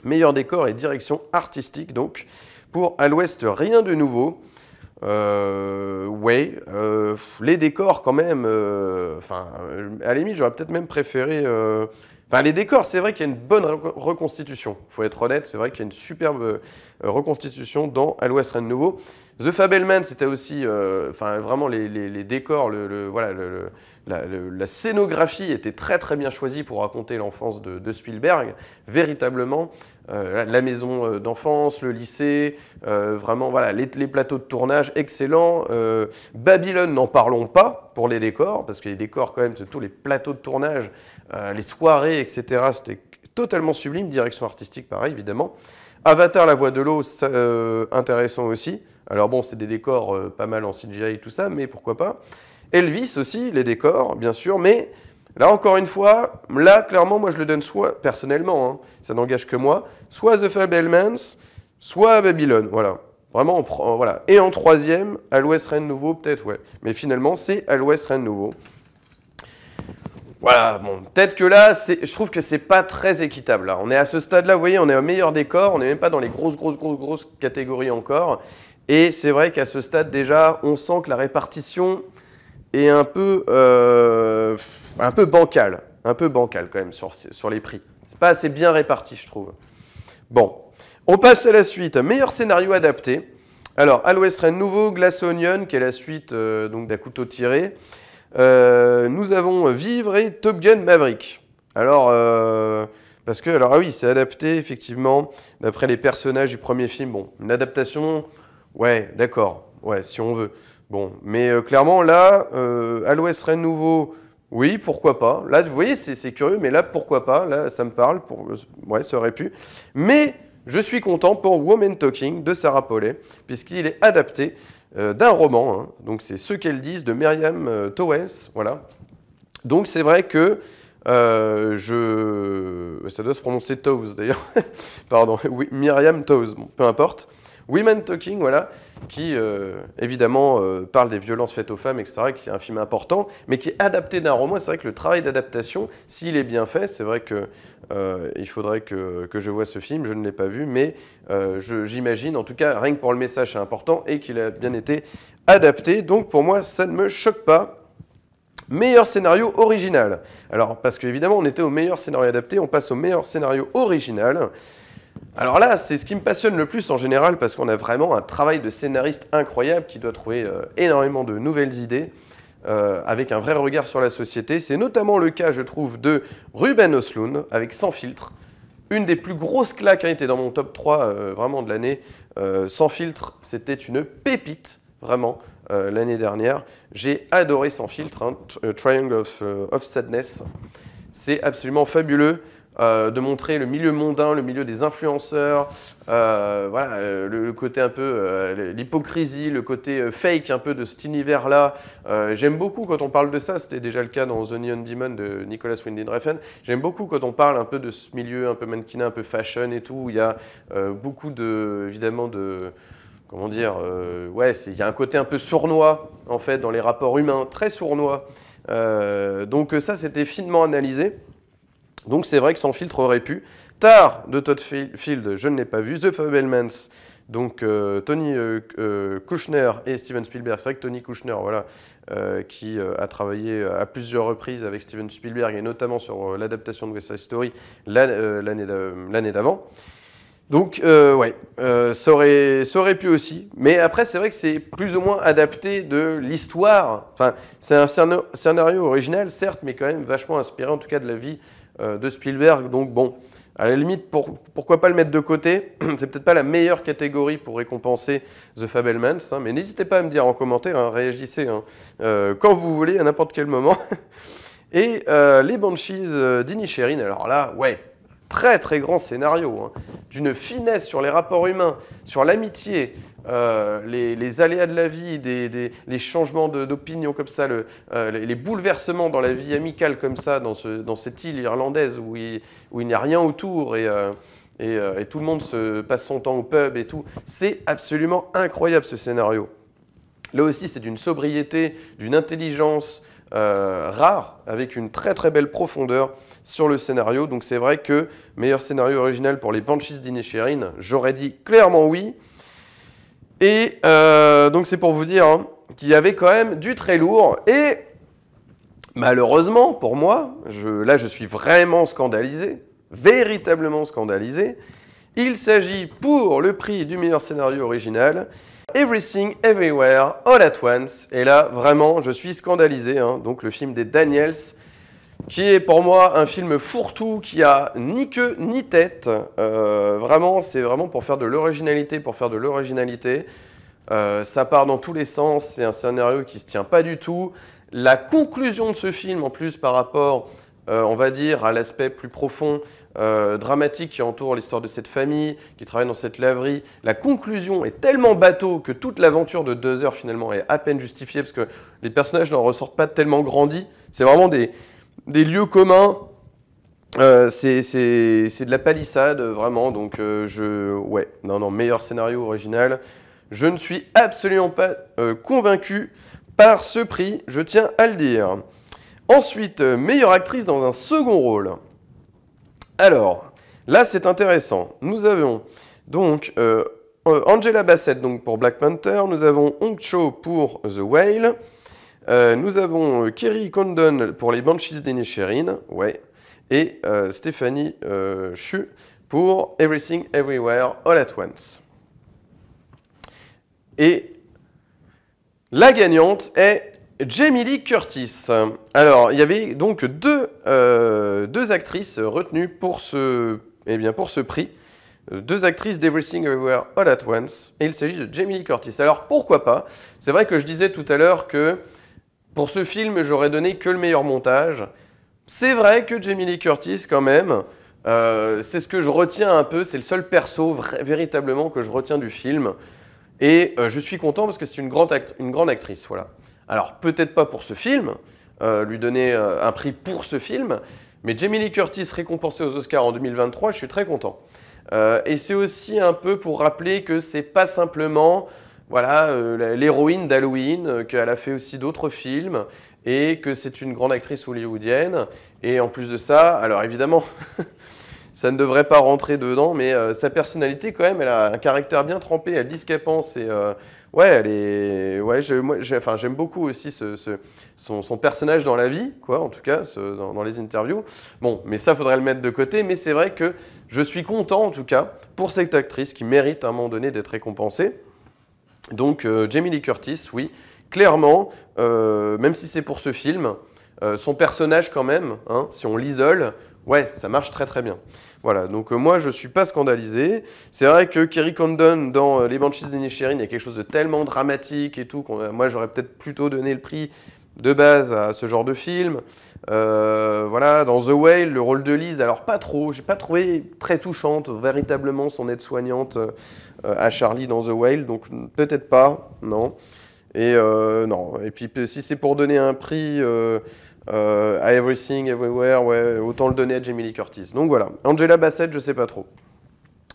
Meilleur décor et direction artistique donc. Pour à l'ouest, rien de nouveau. Euh, ouais, euh, les décors quand même. Enfin, à la j'aurais peut-être même préféré les décors, c'est vrai qu'il y a une bonne reconstitution. Il faut être honnête, c'est vrai qu'il y a une superbe euh, reconstitution dans À Rennes Nouveau. The Fabelman », c'était aussi, euh, vraiment les, décors, le, voilà, la, scénographie était très très bien choisie pour raconter l'enfance de, Spielberg, véritablement. Euh, la maison euh, d'enfance, le lycée, vraiment voilà, les, plateaux de tournage excellents. Babylone, n'en parlons pas pour les décors, parce que les décors quand même, c'est tous les plateaux de tournage, les soirées, etc. C'était totalement sublime, direction artistique pareil évidemment. Avatar, la voix de l'eau, intéressant aussi. Alors bon, c'est des décors euh, pas mal en CGI et tout ça, mais pourquoi pas. Elvis aussi, les décors, bien sûr, mais là encore une fois, là clairement, moi je le donne soit, personnellement, hein, ça n'engage que moi, soit The Fabelmans, soit Babylone, voilà. Vraiment, on prend, voilà. Et en troisième, à l'Ouest Reine Nouveau, peut-être, ouais. Mais finalement, c'est à l'Ouest Reine Nouveau. Voilà, bon, peut-être que là, je trouve que c'est pas très équitable. On est à ce stade-là, vous voyez, on est au meilleur décor, on n'est même pas dans les grosses, grosses, grosses, grosses catégories encore. Et c'est vrai qu'à ce stade déjà, on sent que la répartition est un peu, euh, un peu bancale, un peu bancale quand même sur, sur les prix. C'est pas assez bien réparti, je trouve. Bon, on passe à la suite. Meilleur scénario adapté. Alors, à l'Ouest Rennes Nouveau, Glass Onion, qui est la suite euh, d'un couteau tiré. Euh, nous avons Vivre et Top Gun Maverick. Alors, parce que, alors ah oui, c'est adapté effectivement d'après les personnages du premier film. Bon, une adaptation Ouais, d'accord. Ouais, si on veut. Bon, mais euh, clairement, là, euh, à Nouveau, oui, pourquoi pas. Là, vous voyez, c'est curieux, mais là, pourquoi pas. Là, ça me parle. Euh, ouais, ça aurait pu. Mais je suis content pour Woman Talking de Sarah Paulet, puisqu'il est adapté euh, d'un roman. Hein. Donc, c'est Ce qu'elles disent de Myriam Towes Voilà. Donc, c'est vrai que je... Ça doit se prononcer Toes d'ailleurs. Pardon, oui, Myriam Toes, peu importe. Women Talking, voilà, qui euh, évidemment euh, parle des violences faites aux femmes, etc., qui est un film important, mais qui est adapté d'un roman. C'est vrai que le travail d'adaptation, s'il est bien fait, c'est vrai que euh, il faudrait que, je vois ce film. Je ne l'ai pas vu, mais j'imagine, en tout cas, rien que pour le message, c'est important et qu'il a bien été adapté. Donc pour moi, ça ne me choque pas. Meilleur scénario original. Alors, parce qu'évidemment, on était au meilleur scénario adapté, on passe au meilleur scénario original. Alors là, c'est ce qui me passionne le plus en général parce qu'on a vraiment un travail de scénariste incroyable qui doit trouver euh, énormément de nouvelles idées euh, avec un vrai regard sur la société. C'est notamment le cas, je trouve, de Ruben Osloon avec Sans filtre. Une des plus grosses claques, a hein, était dans mon top 3 euh, vraiment de l'année. Sans filtre, c'était une pépite, vraiment. l'année dernière, j'ai adoré Sans filtre, hein, Triangle of Sadness. C'est absolument fabuleux. Euh, de montrer le milieu mondain, le milieu des influenceurs, euh, voilà, euh, le, côté un peu, l'hypocrisie, le côté fake un peu de cet univers-là. J'aime beaucoup quand on parle de ça, c'était déjà le cas dans The Neon Demon de Nicolas Winding Refn. J'aime beaucoup quand on parle un peu de ce milieu un peu mannequinat, un peu fashion et tout, où il y a beaucoup de, évidemment, de comment dire, il y a un côté un peu sournois, en fait, dans les rapports humains, très sournois. donc ça, c'était finement analysé. Donc c'est vrai que sans filtre aurait pu. Tard de Todd Field, je ne l'ai pas vu. The Fabelmans, donc euh, Tony euh, euh, Kushner et Steven Spielberg. C'est vrai que Tony Kushner, voilà, qui a travaillé à plusieurs reprises avec Steven Spielberg et notamment sur l'adaptation de West Side Story l'année d'avant. Donc, ouais, ça aurait, ça, aurait, pu aussi. Mais après, c'est vrai que c'est plus ou moins adapté de l'histoire. Enfin, c'est un scénario original, certes, mais quand même vachement inspiré, en tout cas, de la vie euh, de Spielberg. Donc bon, à la limite, pourquoi pas le mettre de côté C'est peut-être pas la meilleure catégorie pour récompenser The Fabelmans, hein, mais n'hésitez pas à me dire en commentaire, hein, réagissez hein, euh, quand vous voulez, à n'importe quel moment. Et euh, les Banshees euh, d'Inisherin, alors là, ouais, très très grand scénario, d'une finesse sur les rapports humains, sur l'amitié, euh, les, aléas de la vie, les changements d'opinion comme ça, euh, les, bouleversements dans la vie amicale comme ça, dans, cette île irlandaise où il, n'y a rien autour euh, et, tout le monde se passe son temps au pub et tout. C'est absolument incroyable ce scénario. Là aussi, c'est d'une sobriété, d'une intelligence rare, avec une très très belle profondeur sur le scénario. Donc c'est vrai que meilleur scénario original pour les Banshees Chérine, j'aurais dit clairement oui. Et euh, donc c'est pour vous dire hein, qu'il y avait quand même du très lourd. Et malheureusement pour moi, là je suis vraiment scandalisé, véritablement scandalisé. Il s'agit pour le prix du meilleur scénario original, Everything Everywhere All At Once. Et là vraiment je suis scandalisé. Hein. donc le film des Daniels qui est pour moi un film fourre-tout qui a ni queue ni tête. Euh, vraiment, c'est vraiment pour faire de l'originalité, pour faire de l'originalité. Euh, ça part dans tous les sens, c'est un scénario qui se tient pas du tout. La conclusion de ce film, en plus, par rapport, euh, on va dire, à l'aspect plus profond, dramatique qui entoure l'histoire de cette famille, qui travaille dans cette laverie, la conclusion est tellement bateau que toute l'aventure de deux heures, finalement, est à peine justifiée parce que les personnages n'en ressortent pas tellement grandis. C'est vraiment des des lieux communs. Euh, c'est de la palissade, vraiment. Donc, euh, je. Ouais, non, non, meilleur scénario original. Je ne suis absolument pas euh, convaincu par ce prix, je tiens à le dire. Ensuite, meilleure actrice dans un second rôle. Alors, là, c'est intéressant. Nous avons donc Angela Bassett donc pour Black Panther, nous avons Hong Cho pour The Whale. Euh, nous avons euh, Kerry Condon pour les Banshees d'Inisherin, ouais, et euh, Stéphanie Chu pour Everything Everywhere All at Once. Et la gagnante est Jamie Lee Curtis. Alors, il y avait donc deux, actrices retenues pour ce, eh pour ce prix deux actrices d'Everything Everywhere All at Once, et il s'agit de Jamie Lee Curtis. Alors pourquoi pas C'est vrai que je disais tout à l'heure que pour ce film, j'aurais donné que le meilleur montage. C'est vrai que Jamie Lee Curtis, quand même, euh, c'est ce que je retiens un peu. C'est le seul perso véritablement que je retiens du film. Et euh, je suis content parce que c'est une, grande actrice. Voilà. Alors, peut-être pas pour ce film, euh, lui donner un prix pour ce film, mais Jamie Lee Curtis récompensée aux Oscars en 2023, je suis très content. et c'est aussi un peu pour rappeler que c'est pas simplement voilà, euh, l'héroïne d'Halloween, euh, qu'elle a fait aussi d'autres films, et que c'est une grande actrice hollywoodienne. Et en plus de ça, alors évidemment, ça ne devrait pas rentrer dedans, mais euh, sa personnalité quand même, elle a un caractère bien trempé, elle dit ce qu'elle pense, et ouais, elle est, ouais, j'aime beaucoup aussi son, personnage dans la vie, quoi, en tout cas, dans, les interviews. Bon, mais ça, faudrait le mettre de côté, mais c'est vrai que je suis content, en tout cas, pour cette actrice qui mérite à un moment donné d'être récompensée. Donc euh, Jamie Lee Curtis, oui, clairement, euh, même si c'est pour ce film, euh, son personnage quand même, hein, si on l'isole, ouais, ça marche très très bien. Voilà, donc moi je suis pas scandalisé. C'est vrai que Kerry Condon dans Les Banshees d'Inisherin, il y a quelque chose de tellement dramatique et tout, qu'on, moi j'aurais peut-être plutôt donné le prix de base à ce genre de film. Euh, voilà, dans The Whale, le rôle de Liz, alors pas trop, j'ai pas trouvé très touchante véritablement son aide-soignante euh, à Charlie dans The Whale, donc peut-être pas, non. Et euh, non. Et puis si c'est pour donner un prix à Everything, Everywhere, ouais, autant le donner à Jamie Lee Curtis. Donc voilà, Angela Bassett, je sais pas trop.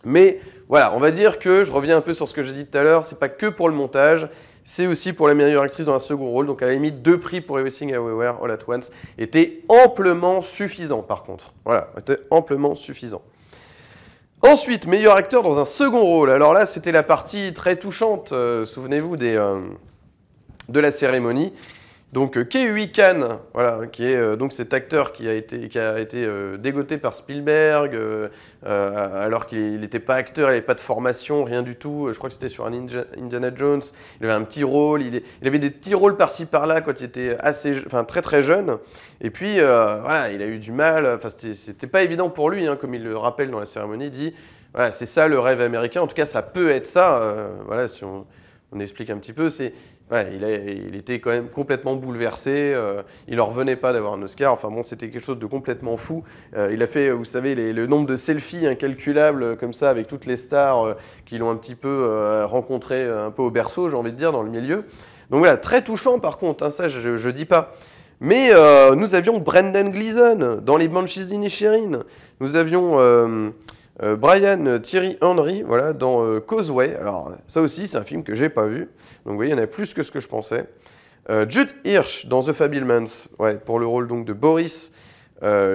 Mais voilà, on va dire que, je reviens un peu sur ce que j'ai dit tout à l'heure, c'est pas que pour le montage, c'est aussi pour la meilleure actrice dans un second rôle. Donc à la limite, deux prix pour Everything Everywhere All At Once étaient amplement suffisants par contre. Voilà, était amplement suffisant. Ensuite, meilleur acteur dans un second rôle. Alors là, c'était la partie très touchante, euh, souvenez-vous, euh, de la cérémonie. Donc euh, Kei Khan, voilà, qui est euh, donc cet acteur qui a été, qui a été euh, dégoté par Spielberg, alors qu'il n'était pas acteur, il n'avait pas de formation, rien du tout. Je crois que c'était sur un Indiana Jones. Il avait un petit rôle, il, avait des petits rôles par-ci par-là quand il était assez, enfin très très jeune. Et puis voilà, il a eu du mal. Enfin, c'était pas évident pour lui, hein, comme il le rappelle dans la cérémonie. Il dit, voilà, c'est ça le rêve américain. En tout cas, ça peut être ça. voilà, si on explique un petit peu, c'est Ouais, il, il, était quand même complètement bouleversé. Euh, il en revenait pas d'avoir un Oscar. Enfin bon, c'était quelque chose de complètement fou. Euh, il a fait, vous savez, le nombre de selfies incalculables euh, comme ça avec toutes les stars qui l'ont un petit peu rencontré un peu au berceau, j'ai envie de dire, dans le milieu. Donc voilà, très touchant par contre. Hein, ça, je, ne dis pas. Mais nous avions Brendan Gleeson dans les Banshees d'Inisherin. Nous avions euh, Brian euh, Thierry Henry, voilà, dans euh, Causeway. Alors, ça aussi, c'est un film que j'ai pas vu. Donc, vous voyez, il y en a plus que ce que je pensais. Jude Hirsch dans The Fabelmans, ouais, pour le rôle donc de Boris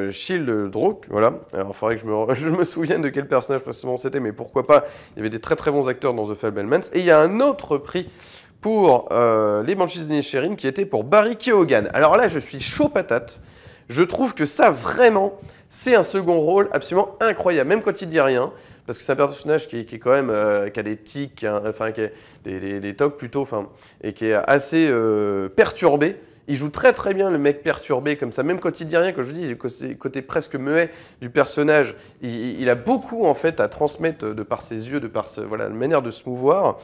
Schildrock, voilà. Alors, il faudrait que je me, je souvienne de quel personnage précisément c'était, mais pourquoi pas. Il y avait des très très bons acteurs dans The Fabelmans. Et il y a un autre prix pour Les Banshees Inisherin qui était pour Barry Keoghan. Alors là, je suis chaud patate. Je trouve que ça, vraiment, c'est un second rôle absolument incroyable, même quand il dit rien, parce que c'est un personnage qui, est quand même, euh, qui a des tics, enfin, qui des, tocs plutôt, et qui est assez euh, perturbé. Il joue très très bien le mec perturbé comme ça, même quand il dit rien, que je vous dis, côté, côté presque muet du personnage, il, a beaucoup en fait à transmettre de par ses yeux, de par sa voilà, la manière de se mouvoir.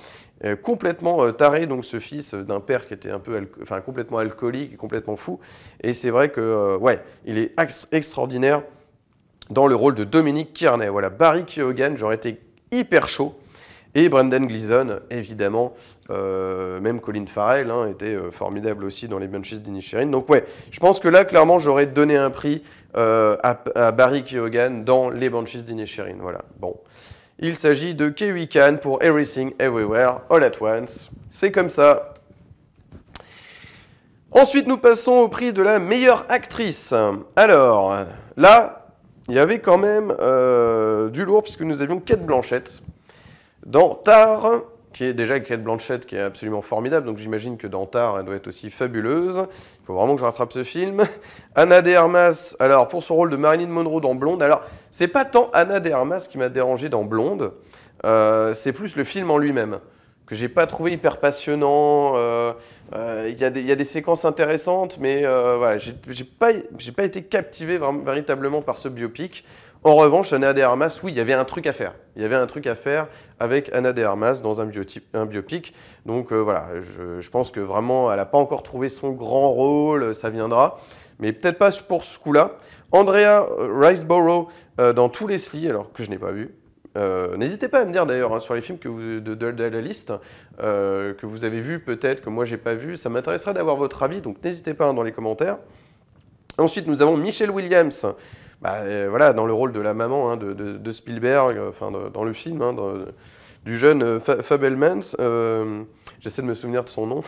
Euh, complètement euh, taré, donc ce fils euh, d'un père qui était un peu, enfin complètement alcoolique, complètement fou. Et c'est vrai que, ouais, il est extraordinaire dans le rôle de Dominique Kearney. Voilà, Barry Keoghan, j'aurais été hyper chaud et Brendan Gleeson, évidemment, euh, même Colin Farrell hein, était euh, formidable aussi dans les Banshees d'Inisherin. Donc ouais, je pense que là, clairement, j'aurais donné un prix euh, à, Barry Keoghan dans les Banshees d'Inisherin. Voilà, bon. Il s'agit de Kiwi Khan pour Everything Everywhere All At Once. C'est comme ça. Ensuite, nous passons au prix de la meilleure actrice. Alors, là, il y avait quand même du lourd puisque nous avions quatre blanchettes dans Tar, qui est déjà Kate Blanchett, qui est absolument formidable, donc j'imagine que dans Tar, elle doit être aussi fabuleuse. Il faut vraiment que je rattrape ce film. Anna de Armas, alors pour son rôle de Marilyn Monroe dans Blonde, alors c'est pas tant Anna de Armas qui m'a dérangé dans Blonde, euh, c'est plus le film en lui-même que j'ai pas trouvé hyper passionnant. Euh, euh, il y, a des séquences intéressantes, mais voilà, j'ai pas, pas été captivé véritablement par ce biopic. En revanche, Anna de Armas, oui, il y avait un truc à faire. Il y avait un truc à faire avec Anna de Armas dans un, biopic. Donc euh, voilà, je, pense que vraiment, elle n'a pas encore trouvé son grand rôle, euh, ça viendra. Mais peut-être pas pour ce coup-là. Andrea Riceborough euh, dans Tous les alors que je n'ai pas vu, N'hésitez pas à me dire d'ailleurs hein, sur les films que vous, de, la liste que vous avez vu peut-être, que moi j'ai pas vu. Ça m'intéresserait d'avoir votre avis, donc n'hésitez pas hein, dans les commentaires. Ensuite, nous avons Michelle Williams bah, euh, voilà, dans le rôle de la maman hein, de, de, Spielberg, euh, dans le film, hein, du jeune euh, Fabelmans. J'essaie de me souvenir de son nom.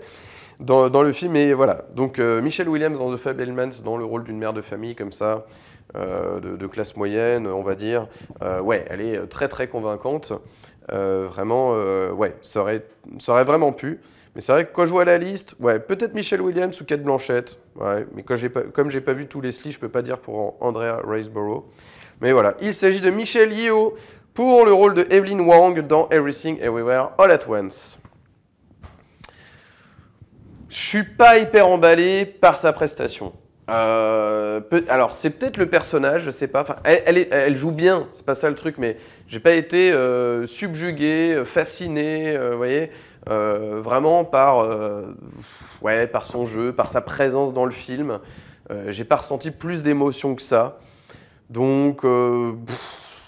dans, le film, et voilà. Donc, Michelle Williams dans The Fabelmans, dans le rôle d'une mère de famille, comme ça, de, classe moyenne, on va dire. ouais, elle est très, très convaincante. vraiment, ouais, ça ça aurait, vraiment pu. Mais c'est vrai que quand je vois la liste, ouais, peut-être Michelle Williams ou Kate Blanchette. Ouais, mais quand pas, comme j'ai pas vu tous les slits, je peux pas dire pour Andrea Riceborough. Mais voilà, il s'agit de Michelle Yeo pour le rôle de Evelyn Wang dans Everything Everywhere All at Once. Je suis pas hyper emballé par sa prestation. Euh, alors c'est peut-être le personnage, je sais pas. Enfin, elle, joue bien, c'est pas ça le truc, mais j'ai pas été euh, subjugué, fasciné, euh, vous voyez. Euh, vraiment par, euh, ouais, par son jeu, par sa présence dans le film. Euh, j'ai pas ressenti plus d'émotion que ça. Donc,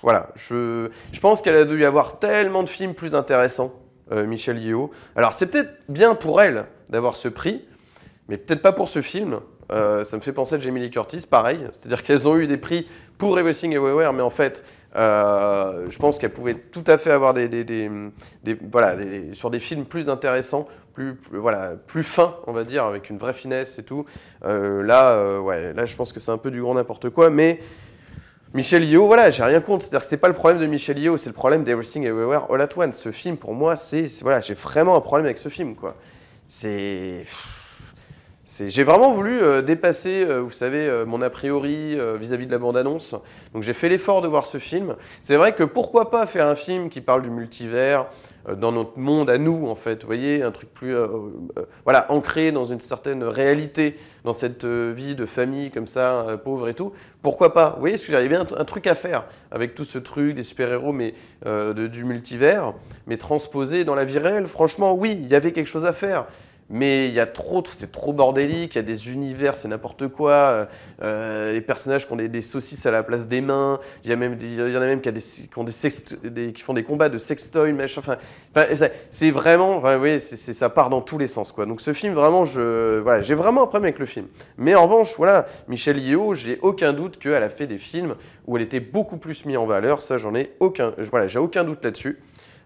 voilà, je, je pense qu'elle a dû y avoir tellement de films plus intéressants, Michel Yeo. Alors, c'est peut-être bien pour elle d'avoir ce prix, mais peut-être pas pour ce film. ça me fait penser à Jamie Lee Curtis, pareil. C'est-à-dire qu'elles ont eu des prix pour Everything Everywhere, mais en fait, euh, je pense qu'elle pouvait tout à fait avoir des, voilà, sur des films plus intéressants, plus, voilà, plus fins, on va dire, avec une vraie finesse et tout. Euh, là, euh, ouais, là, je pense que c'est un peu du grand n'importe quoi, mais Michel Io, voilà, j'ai rien contre. C'est-à-dire que c'est pas le problème de Michel Io, c'est le problème d'Everything Everywhere All at Once. Ce film, pour moi, c'est voilà, j'ai vraiment un problème avec ce film, quoi. C'est j'ai vraiment voulu euh, dépasser, euh, vous savez, euh, mon a priori vis-à-vis de la bande-annonce. Donc j'ai fait l'effort de voir ce film. C'est vrai que pourquoi pas faire un film qui parle du multivers dans notre monde à nous, en fait. Vous voyez, un truc plus, voilà, ancré dans une certaine réalité, dans cette vie de famille comme ça, pauvre et tout. Pourquoi pas Vous voyez, ce que j'avais bien un, truc à faire avec tout ce truc des super-héros, mais du multivers, mais transposé dans la vie réelle. Franchement, oui, il y avait quelque chose à faire mais il y a trop, c'est trop bordélique, il y a des univers, c'est n'importe quoi, euh, euh, les personnages qui ont des, saucisses à la place des mains, il y, a même y en a même qui, des, qui, font des combats de sextoy, machin, enfin, c'est vraiment, enfin, oui, ça part dans tous les sens, quoi. Donc ce film, vraiment, j'ai vraiment un problème avec le film. Mais en revanche, voilà, Michelle Yeoh, j'ai aucun doute qu'elle a fait des films où elle était beaucoup plus mise en valeur, ça j'en ai aucun, voilà, j'ai aucun doute là-dessus.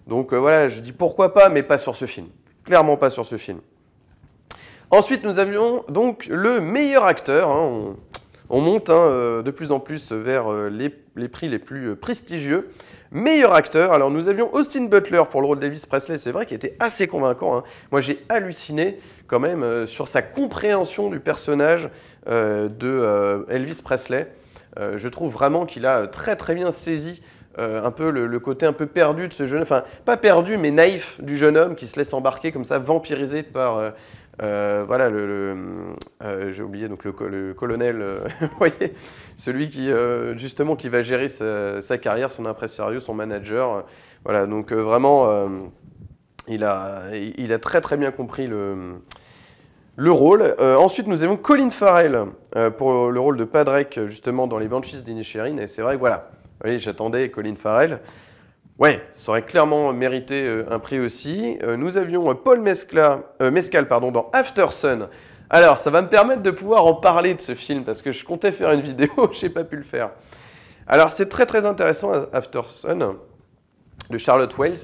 Donc euh, voilà, je dis pourquoi pas, mais pas sur ce film. Clairement pas sur ce film. Ensuite, nous avions donc le meilleur acteur. Hein. on, monte hein, euh, de plus en plus vers euh, les, prix les plus euh, prestigieux. Meilleur acteur, alors nous avions Austin Butler pour le rôle d'Elvis Presley, c'est vrai qu'il était assez convaincant. Hein. Moi j'ai halluciné quand même sur sa compréhension du personnage d'Elvis de Elvis Presley. je trouve vraiment qu'il a très très bien saisi un peu le, côté un peu perdu de ce jeune, enfin pas perdu mais naïf du jeune homme qui se laisse embarquer comme ça, vampirisé par, euh, voilà, le, euh, j'ai oublié donc le, colonel, euh, celui qui justement qui va gérer sa, carrière, son impresario, son manager. voilà, donc vraiment, il a, il a très très bien compris le. Le rôle. ensuite, nous avons Colin Farrell pour le rôle de Padrek, justement, dans les Banshees d'Inisherin. Et c'est vrai voilà, oui, j'attendais Colin Farrell. Ouais, ça aurait clairement mérité euh, un prix aussi. Euh, nous avions euh, Paul Mescal dans After Sun. Alors, ça va me permettre de pouvoir en parler de ce film parce que je comptais faire une vidéo, je n'ai pas pu le faire. Alors, c'est très très intéressant After Sun de Charlotte Wells.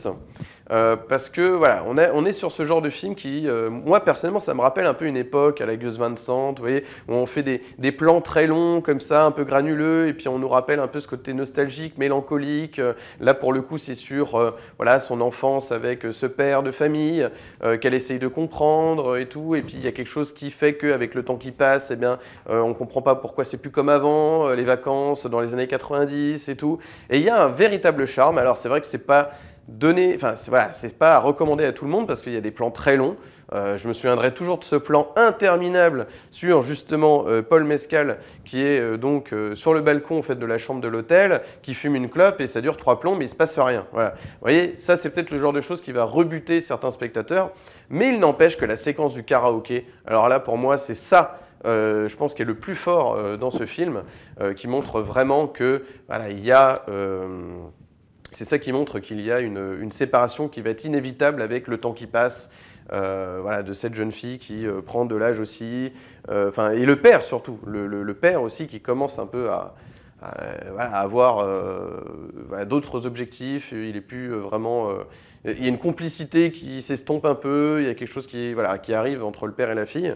Euh, parce que voilà, on, on, est sur ce genre de film qui, euh, moi personnellement, ça me rappelle un peu une époque à la Gus Van Sant, vous voyez, où on fait des, des, plans très longs comme ça, un peu granuleux, et puis on nous rappelle un peu ce côté nostalgique, mélancolique. Euh, là, pour le coup, c'est sur voilà son enfance avec ce père de famille qu'elle essaye de comprendre et tout. Et puis il y a quelque chose qui fait qu'avec le temps qui passe, eh bien, on comprend pas pourquoi c'est plus comme avant, les vacances dans les années 90 et tout. Et il y a un véritable charme. Alors c'est vrai que c'est pas donner, enfin voilà, c'est pas à recommander à tout le monde parce qu'il y a des plans très longs. Euh, je me souviendrai toujours de ce plan interminable sur justement euh, Paul Mescal qui est euh, donc sur le balcon en fait de la chambre de l'hôtel, qui fume une clope et ça dure trois plombs mais il se passe rien. Voilà. Vous voyez, ça c'est peut-être le genre de chose qui va rebuter certains spectateurs, mais il n'empêche que la séquence du karaoké, alors là pour moi c'est ça je pense, qui est le plus fort dans ce film, qui montre vraiment que voilà, il y a c'est ça qui montre qu'il y a une, séparation qui va être inévitable avec le temps qui passe. Euh, voilà, de cette jeune fille qui euh, prend de l'âge aussi, euh, enfin et le père surtout, le, père aussi qui commence un peu à, avoir d'autres objectifs, il est plus vraiment, il y a une complicité qui s'estompe un peu, il y a quelque chose qui, voilà, qui arrive entre le père et la fille.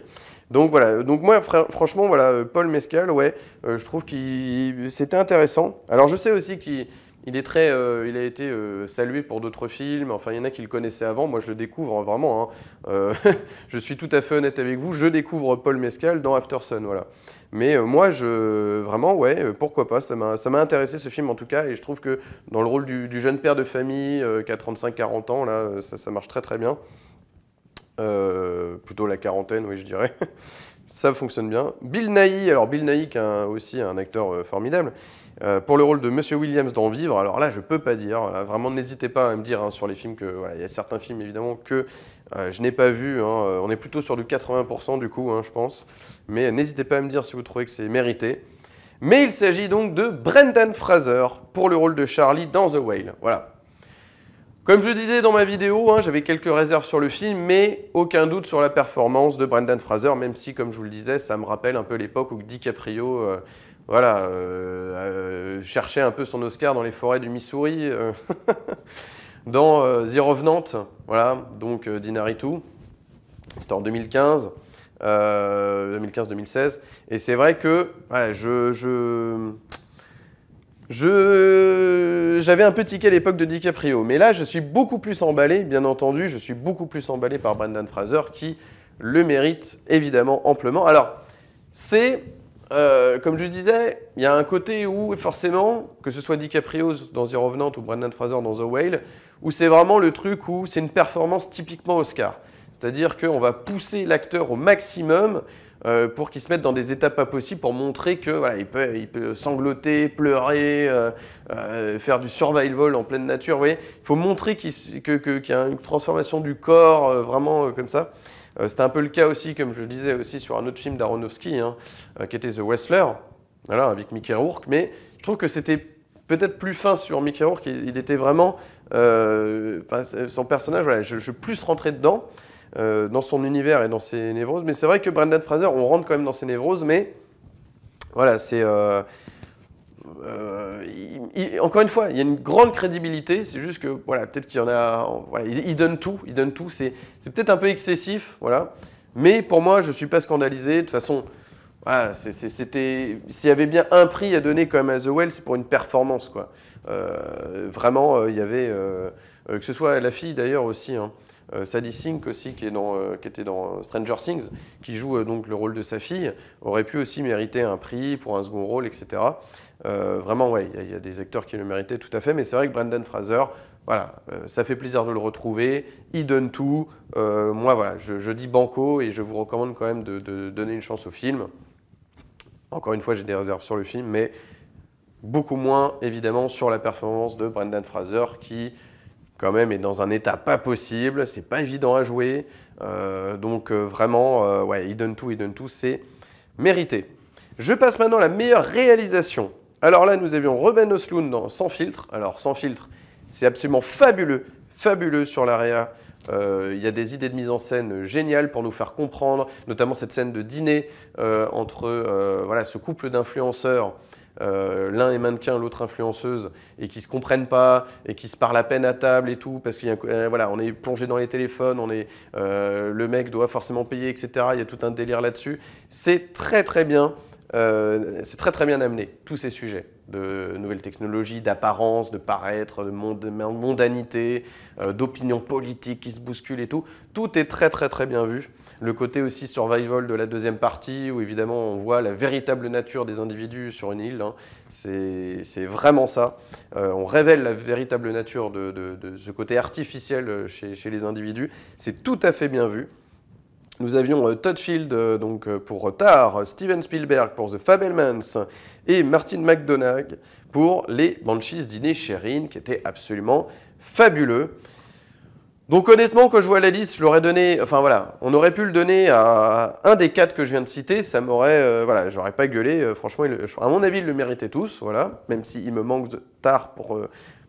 Donc voilà, donc moi franchement voilà, Paul Mescal, ouais, je trouve que c'était intéressant. Alors je sais aussi qu'il il, est très, euh, il a été euh, salué pour d'autres films, enfin il y en a qui le connaissaient avant, moi je le découvre hein, vraiment, hein. Euh, je suis tout à fait honnête avec vous, je découvre Paul Mescal dans Sun, voilà. Mais moi, je, vraiment, ouais, pourquoi pas, ça m'a intéressé ce film en tout cas, et je trouve que dans le rôle du, jeune père de famille qui 35-40 ans, là, ça, marche très très bien. plutôt la quarantaine, oui, je dirais. ça fonctionne bien. Bill Nighy, alors Bill Nighy qui est aussi un acteur formidable, euh, pour le rôle de Monsieur Williams dans Vivre, alors là, je peux pas dire. vraiment, n'hésitez pas à me dire hein, sur les films que. il y a certains films évidemment que euh, je n'ai pas vus. Hein. Euh, on est plutôt sur du 80% du coup, hein, je pense. Mais n'hésitez pas à me dire si vous trouvez que c'est mérité. Mais il s'agit donc de Brendan Fraser pour le rôle de Charlie dans The Whale. Voilà. Comme je disais dans ma vidéo, j'avais quelques réserves sur le film, mais aucun doute sur la performance de Brendan Fraser, même si, comme je vous le disais, ça me rappelle un peu l'époque où DiCaprio voilà, euh, euh, chercher un peu son Oscar dans les forêts du Missouri, euh, dans The Revenant, voilà, donc Dinaritu, c'était en 2015. 2015-2016 et c'est vrai que ouais, je, je j'avais un peu à l'époque de DiCaprio, mais là je suis beaucoup plus emballé, bien entendu, je suis beaucoup plus emballé par Brendan Fraser qui le mérite évidemment amplement. Alors c'est euh, comme je disais, il y a un côté où, forcément, que ce soit DiCaprio dans The Revenant ou Brendan Fraser dans The Whale, où c'est vraiment le truc où c'est une performance typiquement Oscar. C'est-à-dire qu'on va pousser l'acteur au maximum euh, pour qu'il se mette dans des étapes pas possibles pour montrer qu'il peut, sangloter, pleurer, euh, faire du survival en pleine nature. il faut montrer qu'il y a une transformation du corps vraiment comme ça. Euh, c'était un peu le cas aussi, comme je le disais aussi, sur un autre film d'Aronofsky, hein, euh, qui était The Wrestler, voilà, avec Mickey Rourke, mais je trouve que c'était peut-être plus fin sur Mickey Rourke, il, était vraiment... Euh, son personnage, je, je plus rentré dedans, dans son univers et dans ses névroses, mais c'est vrai que Brendan Fraser, on rentre quand même dans ses névroses, mais voilà, c'est... Euh, encore une fois, il y a une grande crédibilité. C'est juste que, voilà, peut-être qu'il y en a. Voilà, il, donne tout. Il donne tout. C'est, peut-être un peu excessif, voilà. Mais pour moi, je ne suis pas scandalisé. De toute façon, c'était. S'il y avait bien un prix à donner quand même à The Well, c'est pour une performance, quoi. Euh, vraiment, euh, il y avait. que ce soit la fille d'ailleurs aussi. Hein, euh, Sadie Sink aussi, qui, euh, était dans euh, Stranger Things, qui joue donc le rôle de sa fille, aurait pu aussi mériter un prix pour un second rôle, etc. vraiment, ouais, il y, a des acteurs qui le méritaient tout à fait, mais c'est vrai que Brendan Fraser, voilà, ça fait plaisir de le retrouver, il donne tout. moi, voilà, je, dis banco et je vous recommande quand même de donner une chance au film. Encore une fois, j'ai des réserves sur le film, mais beaucoup moins évidemment sur la performance de Brendan Fraser qui quand même est dans un état pas possible, c'est pas évident à jouer. Euh, donc euh, vraiment, euh, ouais, il donne tout, c'est mérité. Je passe maintenant à la meilleure réalisation. Alors là, nous avions Robin Osloon dans Sans filtre. Alors Sans filtre, c'est absolument fabuleux, fabuleux sur l'area. Euh, il y a des idées de mise en scène géniales pour nous faire comprendre, notamment cette scène de dîner entre voilà, ce couple d'influenceurs euh, l'un est mannequin, l'autre influenceuse, et qui se comprennent pas, et qui se parlent à peine à table et tout, parce qu'il euh, voilà, on est plongé dans les téléphones, on est, euh, le mec doit forcément payer, etc. Il y a tout un délire là-dessus. C'est très très bien euh, c'est très très bien amené, tous ces sujets de nouvelles technologies, d'apparence, de paraître, de mondanité, euh, d'opinions politiques qui se bousculent et tout. Tout est très très très bien vu. Le côté aussi survival de la deuxième partie, où évidemment on voit la véritable nature des individus sur une île, hein. c'est vraiment ça. Euh, on révèle la véritable nature de, ce côté artificiel chez les individus. C'est tout à fait bien vu. Nous avions euh, Todd Field euh, donc, euh, pour Tar, Steven Spielberg pour The Fabelmans et Martin McDonagh pour Les Banshees Dîner Sherin, qui était absolument fabuleux. Donc honnêtement, quand je vois la liste, je l'aurais donné, enfin voilà, on aurait pu le donner à un des quatre que je viens de citer, ça m'aurait, voilà, j'aurais pas gueulé, franchement, à mon avis, ils le méritaient tous, voilà, même s'il me manque de tard pour...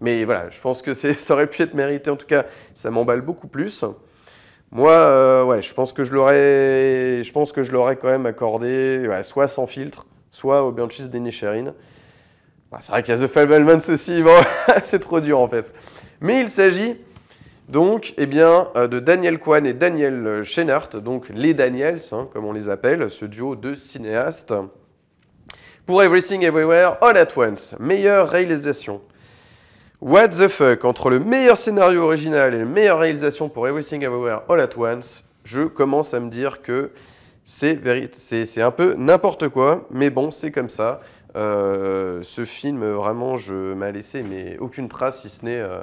mais voilà, je pense que ça aurait pu être mérité, en tout cas, ça m'emballe beaucoup plus. Moi, euh, ouais, je pense que je l'aurais, je pense que je l'aurais quand même accordé, soit sans filtre, soit au Bianchis d'Enisherin. Bah, c'est vrai qu'il y a The Fableman ceci, c'est trop dur en fait. Mais il s'agit donc, eh bien, euh, de Daniel Kwan et Daniel Shenart, donc les Daniels, hein, comme on les appelle, ce duo de cinéastes, pour Everything Everywhere All at Once, meilleure réalisation. What the fuck Entre le meilleur scénario original et la meilleure réalisation pour Everything Everywhere All at Once, je commence à me dire que c'est un peu n'importe quoi, mais bon, c'est comme ça. Euh, ce film, vraiment, je m'a laissé mais aucune trace, si ce n'est... Euh,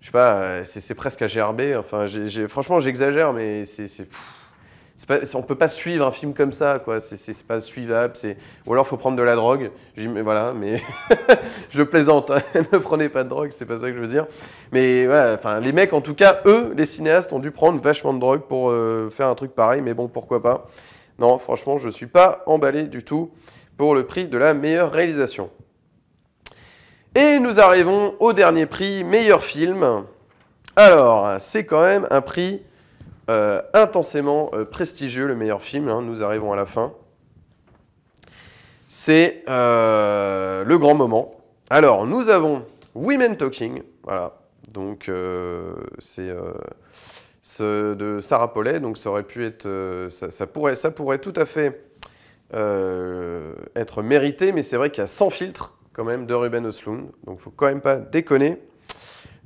je sais pas, c'est presque à gerber. Enfin, franchement, j'exagère, mais c'est on ne peut pas suivre un film comme ça, quoi. C'est pas suivable. Ou alors, il faut prendre de la drogue. Je dis, mais voilà, mais je plaisante. Hein. ne prenez pas de drogue, c'est pas ça que je veux dire. Mais enfin, les mecs, en tout cas, eux, les cinéastes, ont dû prendre vachement de drogue pour euh, faire un truc pareil. Mais bon, pourquoi pas Non, franchement, je ne suis pas emballé du tout pour le prix de la meilleure réalisation. Et nous arrivons au dernier prix, meilleur film. Alors, c'est quand même un prix euh, intensément euh, prestigieux, le meilleur film, hein, nous arrivons à la fin. C'est euh, le grand moment. Alors, nous avons Women Talking, voilà, donc c'est ce de Sarah Paulet, donc ça aurait pu être, ça, pourrait, ça pourrait tout à fait être mérité, mais c'est vrai qu'il y a 100 filtres quand même de Ruben Osloon donc faut quand même pas déconner.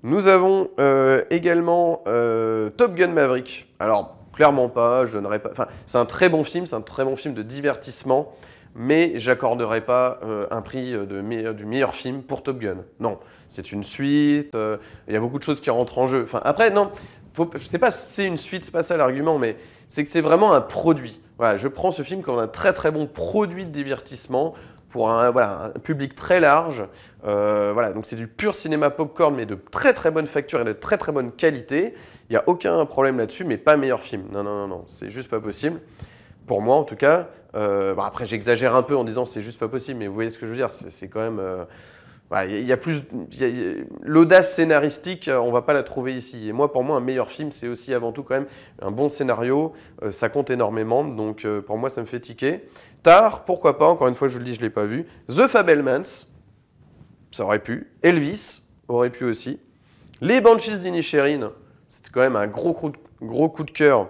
Nous avons euh, également euh, Top Gun Maverick. Alors, clairement pas, je donnerai pas... Enfin, c'est un très bon film, c'est un très bon film de divertissement, mais j'accorderai pas euh, un prix de du meilleur film pour Top Gun. Non, c'est une suite, il y a beaucoup de choses qui rentrent en jeu. Enfin, après, non, je sais pas si c'est une suite, c'est pas ça l'argument, mais c'est que c'est vraiment un produit. Voilà, je prends ce film comme un très très bon produit de divertissement, pour un, public très large. Euh, voilà, donc c'est du pur cinéma popcorn, mais de très très bonne facture et de très très bonne qualité. Il n'y a aucun problème là-dessus, mais pas meilleur film. Non, non, non, non, c'est juste pas possible. Pour moi, en tout cas, euh, après j'exagère un peu en disant c'est juste pas possible, mais vous voyez ce que je veux dire, c'est quand même euh, il y a plus l'audace scénaristique, euh, on va pas la trouver ici. Et moi, pour moi, un meilleur film, c'est aussi avant tout quand même un bon scénario. Euh, ça compte énormément, donc euh, pour moi, ça me fait tiquer. Tard, pourquoi pas Encore une fois, je vous le dis, je l'ai pas vu. The Fabelmans, ça aurait pu. Elvis aurait pu aussi. Les Banshees d'Inisherin, c'était quand même un gros coup de, gros coup de cœur.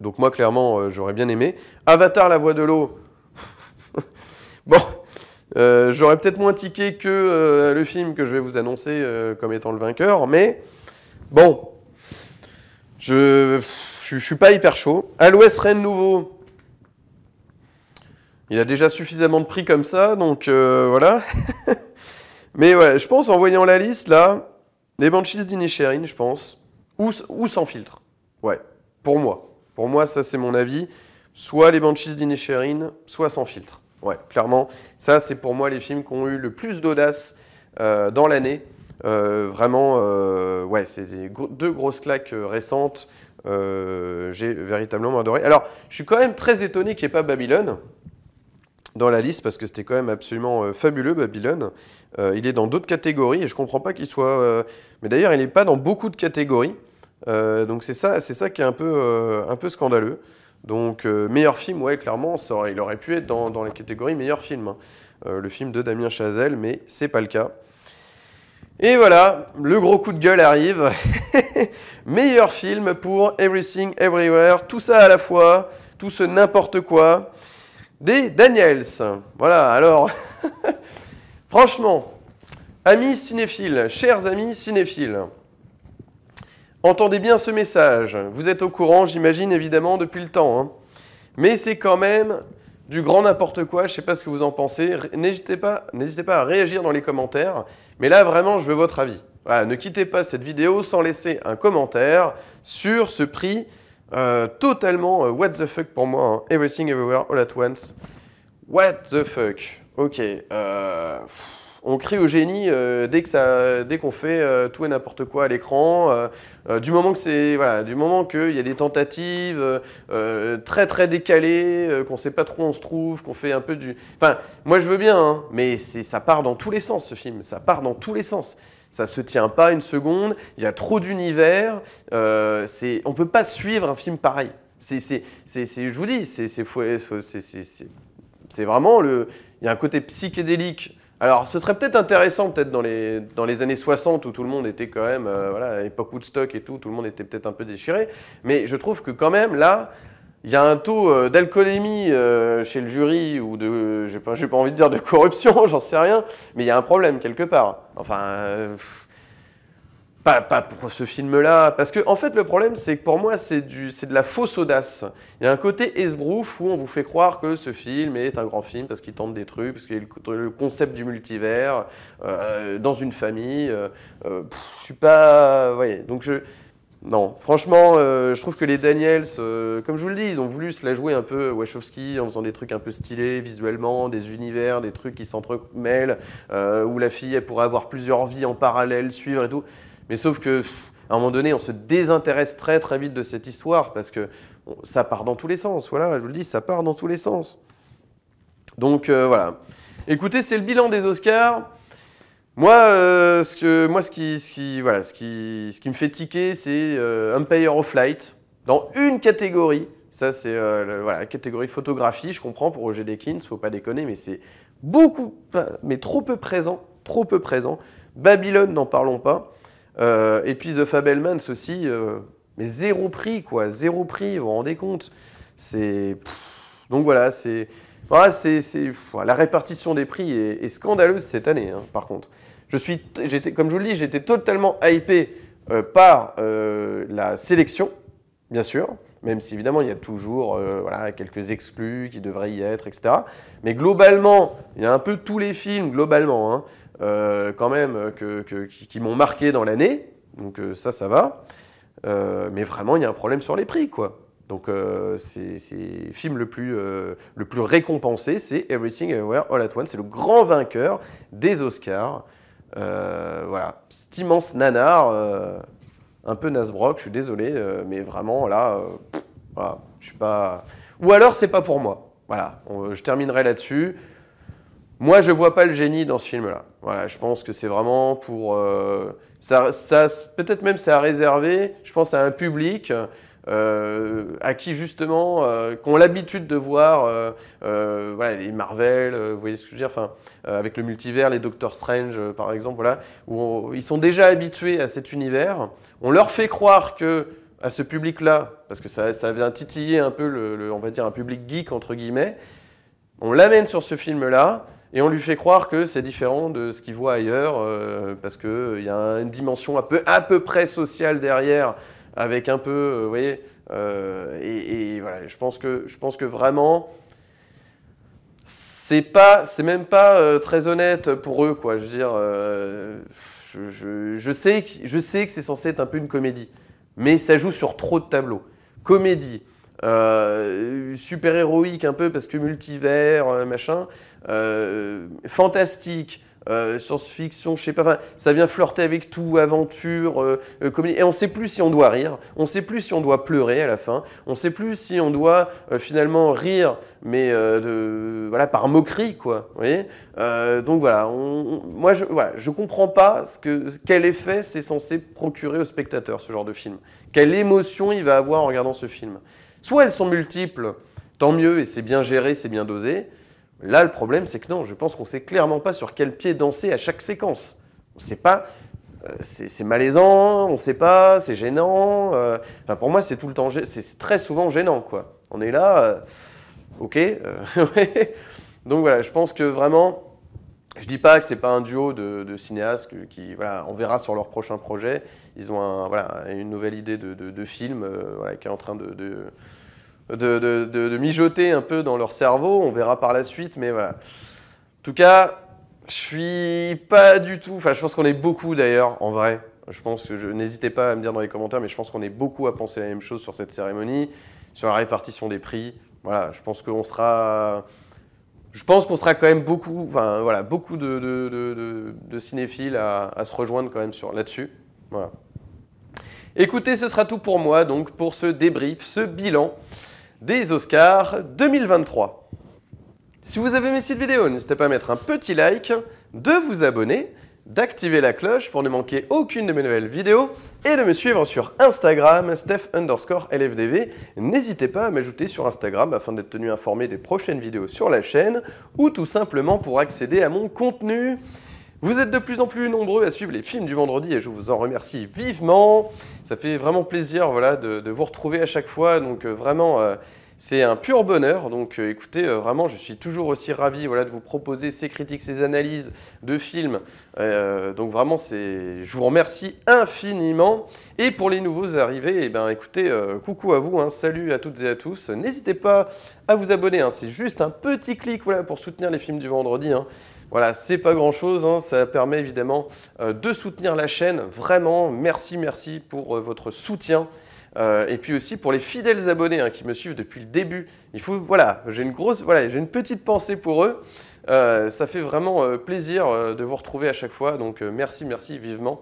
Donc moi, clairement, j'aurais bien aimé. Avatar, la voix de l'eau. bon. Euh, j'aurais peut-être moins tiqué que euh, le film que je vais vous annoncer euh, comme étant le vainqueur, mais bon, je, ne suis pas hyper chaud. À l'Ouest, nouveau. Il a déjà suffisamment de prix comme ça, donc voilà. mais ouais, je pense en voyant la liste là, les Banshees d'Inisherin, je pense, ou, ou sans filtre. Ouais, pour moi. Pour moi, ça c'est mon avis. Soit les Banshees d'Inisherin, soit sans filtre. Ouais, clairement. Ça, c'est pour moi les films qui ont eu le plus d'audace euh, dans l'année. Euh, vraiment, euh, ouais, c'est deux grosses claques récentes. j'ai véritablement adoré. Alors, je suis quand même très étonné qu'il n'y ait pas Babylone dans la liste parce que c'était quand même absolument fabuleux Babylone. il est dans d'autres catégories et je comprends pas qu'il soit. Mais d'ailleurs, il n'est pas dans beaucoup de catégories. donc c'est ça, qui est peu, un peu scandaleux. Donc, euh, meilleur film, ouais, clairement, il aurait pu être dans, les la catégorie meilleur film. Hein. Euh, le film de Damien Chazelle, mais c'est pas le cas. Et voilà, le gros coup de gueule arrive. meilleur film pour Everything Everywhere, tout ça à la fois, tout ce n'importe quoi, des Daniels. Voilà, alors, franchement, amis cinéphiles, chers amis cinéphiles, Entendez bien ce message. Vous êtes au courant, j'imagine, évidemment, depuis le temps. Hein. Mais c'est quand même du grand n'importe quoi. Je ne sais pas ce que vous en pensez. N'hésitez pas, n'hésitez pas à réagir dans les commentaires. Mais là, vraiment, je veux votre avis. Voilà, ne quittez pas cette vidéo sans laisser un commentaire sur ce prix euh, totalement euh, what the fuck pour moi. Hein. Everything Everywhere All At Once. What the fuck. Ok. Euh, on crie au génie euh, dès dès qu'on fait euh, tout et n'importe quoi à l'écran. Euh, du moment que c'est, voilà, du moment qu'il y a des tentatives très très décalées, qu'on sait pas trop où on se trouve, qu'on fait un peu du, enfin, moi je veux bien, hein, mais ça part dans tous les sens ce film, ça part dans tous les sens. Ça se tient pas une seconde. Il y a trop d'univers. On c'est, peut pas suivre un film pareil. C'est, je vous dis, c'est vraiment le, il y a un côté psychédélique alors, ce serait peut-être intéressant, peut-être dans les, dans les années 60, où tout le monde était quand même, euh, voilà, époque Woodstock et tout, tout le monde était peut-être un peu déchiré, mais je trouve que quand même, là, il y a un taux euh, d'alcoolémie euh, chez le jury ou de, j'ai pas, pas envie de dire de corruption, j'en sais rien, mais il y a un problème quelque part. Enfin, pas, pour ce film-là, parce que en fait le problème c'est que pour moi c'est de la fausse audace. Il y a un côté esbrouf où on vous fait croire que ce film est un grand film parce qu'il tente des trucs, parce qu'il y le, concept du multivers euh, dans une famille. Euh, ne euh, je suis pas, voyez, donc je non, franchement, euh, je trouve que les Daniels, comme je vous le dis, ils ont voulu se la jouer un peu Wachowski en faisant des trucs un peu stylés visuellement, des univers, des trucs qui s'entremêlent, où la fille elle pourrait avoir plusieurs vies en parallèle, suivre et tout. Mais sauf que à un moment donné, on se désintéresse très très vite de cette histoire parce que ça part dans tous les sens. Voilà, je vous le dis, ça part dans tous les sens. Donc euh, voilà. Écoutez, c'est le bilan des Oscars. Moi, euh, ce, que, moi qui, voilà, ce, qui, me fait tiquer, c'est euh, Empire of Light dans une catégorie. Ça, c'est euh, la catégorie photographie. Je comprends pour Roger Deakins, faut pas déconner, mais c'est beaucoup, mais trop peu présent, trop peu présent. Babylone, n'en parlons pas. Euh, et puis The Fabelmans aussi, euh, mais zéro prix, quoi. Zéro prix, vous vous rendez compte C'est. Donc voilà, c'est. Voilà, c'est, la répartition des prix est, scandaleuse cette année, hein, par contre. Je suis, j'étais, comme je vous le dis, j'étais totalement hypé euh, par la sélection, bien sûr, même si évidemment il y a toujours voilà, quelques exclus qui devraient y être, etc. Mais globalement, il y a un peu tous les films, globalement, hein, euh, quand même euh, qui, m'ont marqué dans l'année. Donc euh, ça, ça va. mais vraiment, il y a un problème sur les prix, quoi. Donc, c'est le film le plus, le plus récompensé, c'est Everything Everywhere All at Once. C'est le grand vainqueur des Oscars. voilà, cet immense nanar, un peu Nasbrock, je suis désolé, mais vraiment là, voilà, je suis pas. Ou alors, c'est pas pour moi. Voilà, je terminerai là-dessus. Moi, je vois pas le génie dans ce film-là. Voilà, je pense que c'est vraiment pour euh, ça, peut-être même c'est à réserver. Je pense à un public. Euh, à qui justement, euh, qu'on l'habitude de voir les Marvel, vous voyez ce que je veux dire, enfin, avec le multivers, les Doctor Strange par exemple, où ils sont déjà habitués à cet univers. On leur fait croire que à ce public-là, parce que ça, ça, vient titiller un peu, le, on va dire, un public geek entre guillemets, on l'amène sur ce film-là. Et on lui fait croire que c'est différent de ce qu'il voit ailleurs, euh, parce qu'il euh, y a une dimension à peu, à peu près sociale derrière, avec un peu, euh, vous voyez, et, voilà, je pense que, je pense que vraiment, c'est pas, c'est même pas très honnête pour eux, quoi. Je veux dire, sais je sais que c'est censé être un peu une comédie, mais ça joue sur trop de tableaux. Comédie, euh, super-héroïque un peu parce que multivers, euh, machin, euh, fantastique, science-fiction, je sais pas, ça vient flirter avec tout, aventure, et on sait plus si on doit rire, on sait plus si on doit pleurer à la fin, on sait plus si on doit finalement rire, mais voilà, par moquerie, quoi, vous voyez Donc voilà, moi je, voilà, comprends pas quel effet c'est censé procurer au spectateur, ce genre de film. Quelle émotion il va avoir en regardant ce film. Soit elles sont multiples, tant mieux, et c'est bien géré, c'est bien dosé. Là, le problème, c'est que non, je pense qu'on ne sait clairement pas sur quel pied danser à chaque séquence. On ne sait pas, euh, c'est malaisant, on ne sait pas, c'est gênant. Euh, pour moi, c'est tout le temps, c'est très souvent gênant, quoi. On est là, euh, ok. Donc voilà, je pense que vraiment, je dis pas que c'est pas un duo de, cinéastes qui, on verra sur leur prochain projet. Ils ont voilà, une nouvelle idée de, film euh, qui est en train de, de, mijoter un peu dans leur cerveau. On verra par la suite, mais voilà. En tout cas, je suis pas du tout. Enfin, je pense qu'on est beaucoup d'ailleurs, en vrai. Je pense que je n'hésitez pas à me dire dans les commentaires, mais je pense qu'on est beaucoup à penser la même chose sur cette cérémonie, sur la répartition des prix. Voilà, je pense qu'on sera je pense qu'on sera quand même beaucoup, enfin voilà, beaucoup de, cinéphiles à, se rejoindre quand même sur là-dessus. Voilà. Écoutez, ce sera tout pour moi donc pour ce débrief, ce bilan des Oscars 2023. Si vous avez aimé cette vidéo, n'hésitez pas à mettre un petit like, de vous abonner, d'activer la cloche pour ne manquer aucune de mes nouvelles vidéos et de me suivre sur Instagram, Steph underscore LFDV. N'hésitez pas à m'ajouter sur Instagram afin d'être tenu informé des prochaines vidéos sur la chaîne ou tout simplement pour accéder à mon contenu. Vous êtes de plus en plus nombreux à suivre les films du vendredi et je vous en remercie vivement. Ça fait vraiment plaisir voilà, de, vous retrouver à chaque fois. Donc euh, vraiment, euh, c'est un pur bonheur. Donc euh, écoutez, euh, vraiment, je suis toujours aussi ravi voilà, de vous proposer ces critiques, ces analyses de films. Euh, donc vraiment, je vous remercie infiniment. Et pour les nouveaux arrivés, eh ben, écoutez, coucou à vous, hein. salut à toutes et à tous. N'hésitez pas à vous abonner. Hein. c'est juste un petit clic voilà, pour soutenir les films du vendredi. Hein. Voilà, c'est pas grand chose, ça permet évidemment de soutenir la chaîne. Vraiment, merci, merci pour votre soutien. Euh, et puis aussi pour les fidèles abonnés hein, qui me suivent depuis le début. voilà, j'ai une grosse, voilà, j'ai une petite pensée pour eux. Euh, ça fait vraiment euh, plaisir de vous retrouver à chaque fois. Donc merci, merci vivement.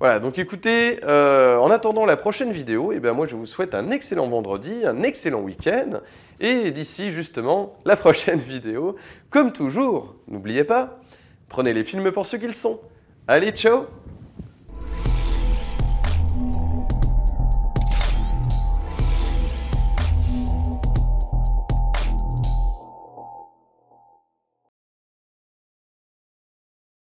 Voilà, donc écoutez, en attendant la prochaine vidéo, et eh ben, moi je vous souhaite un excellent vendredi, un excellent week-end. Et d'ici justement la prochaine vidéo, comme toujours, n'oubliez pas, prenez les films pour ce qu'ils sont. Allez, ciao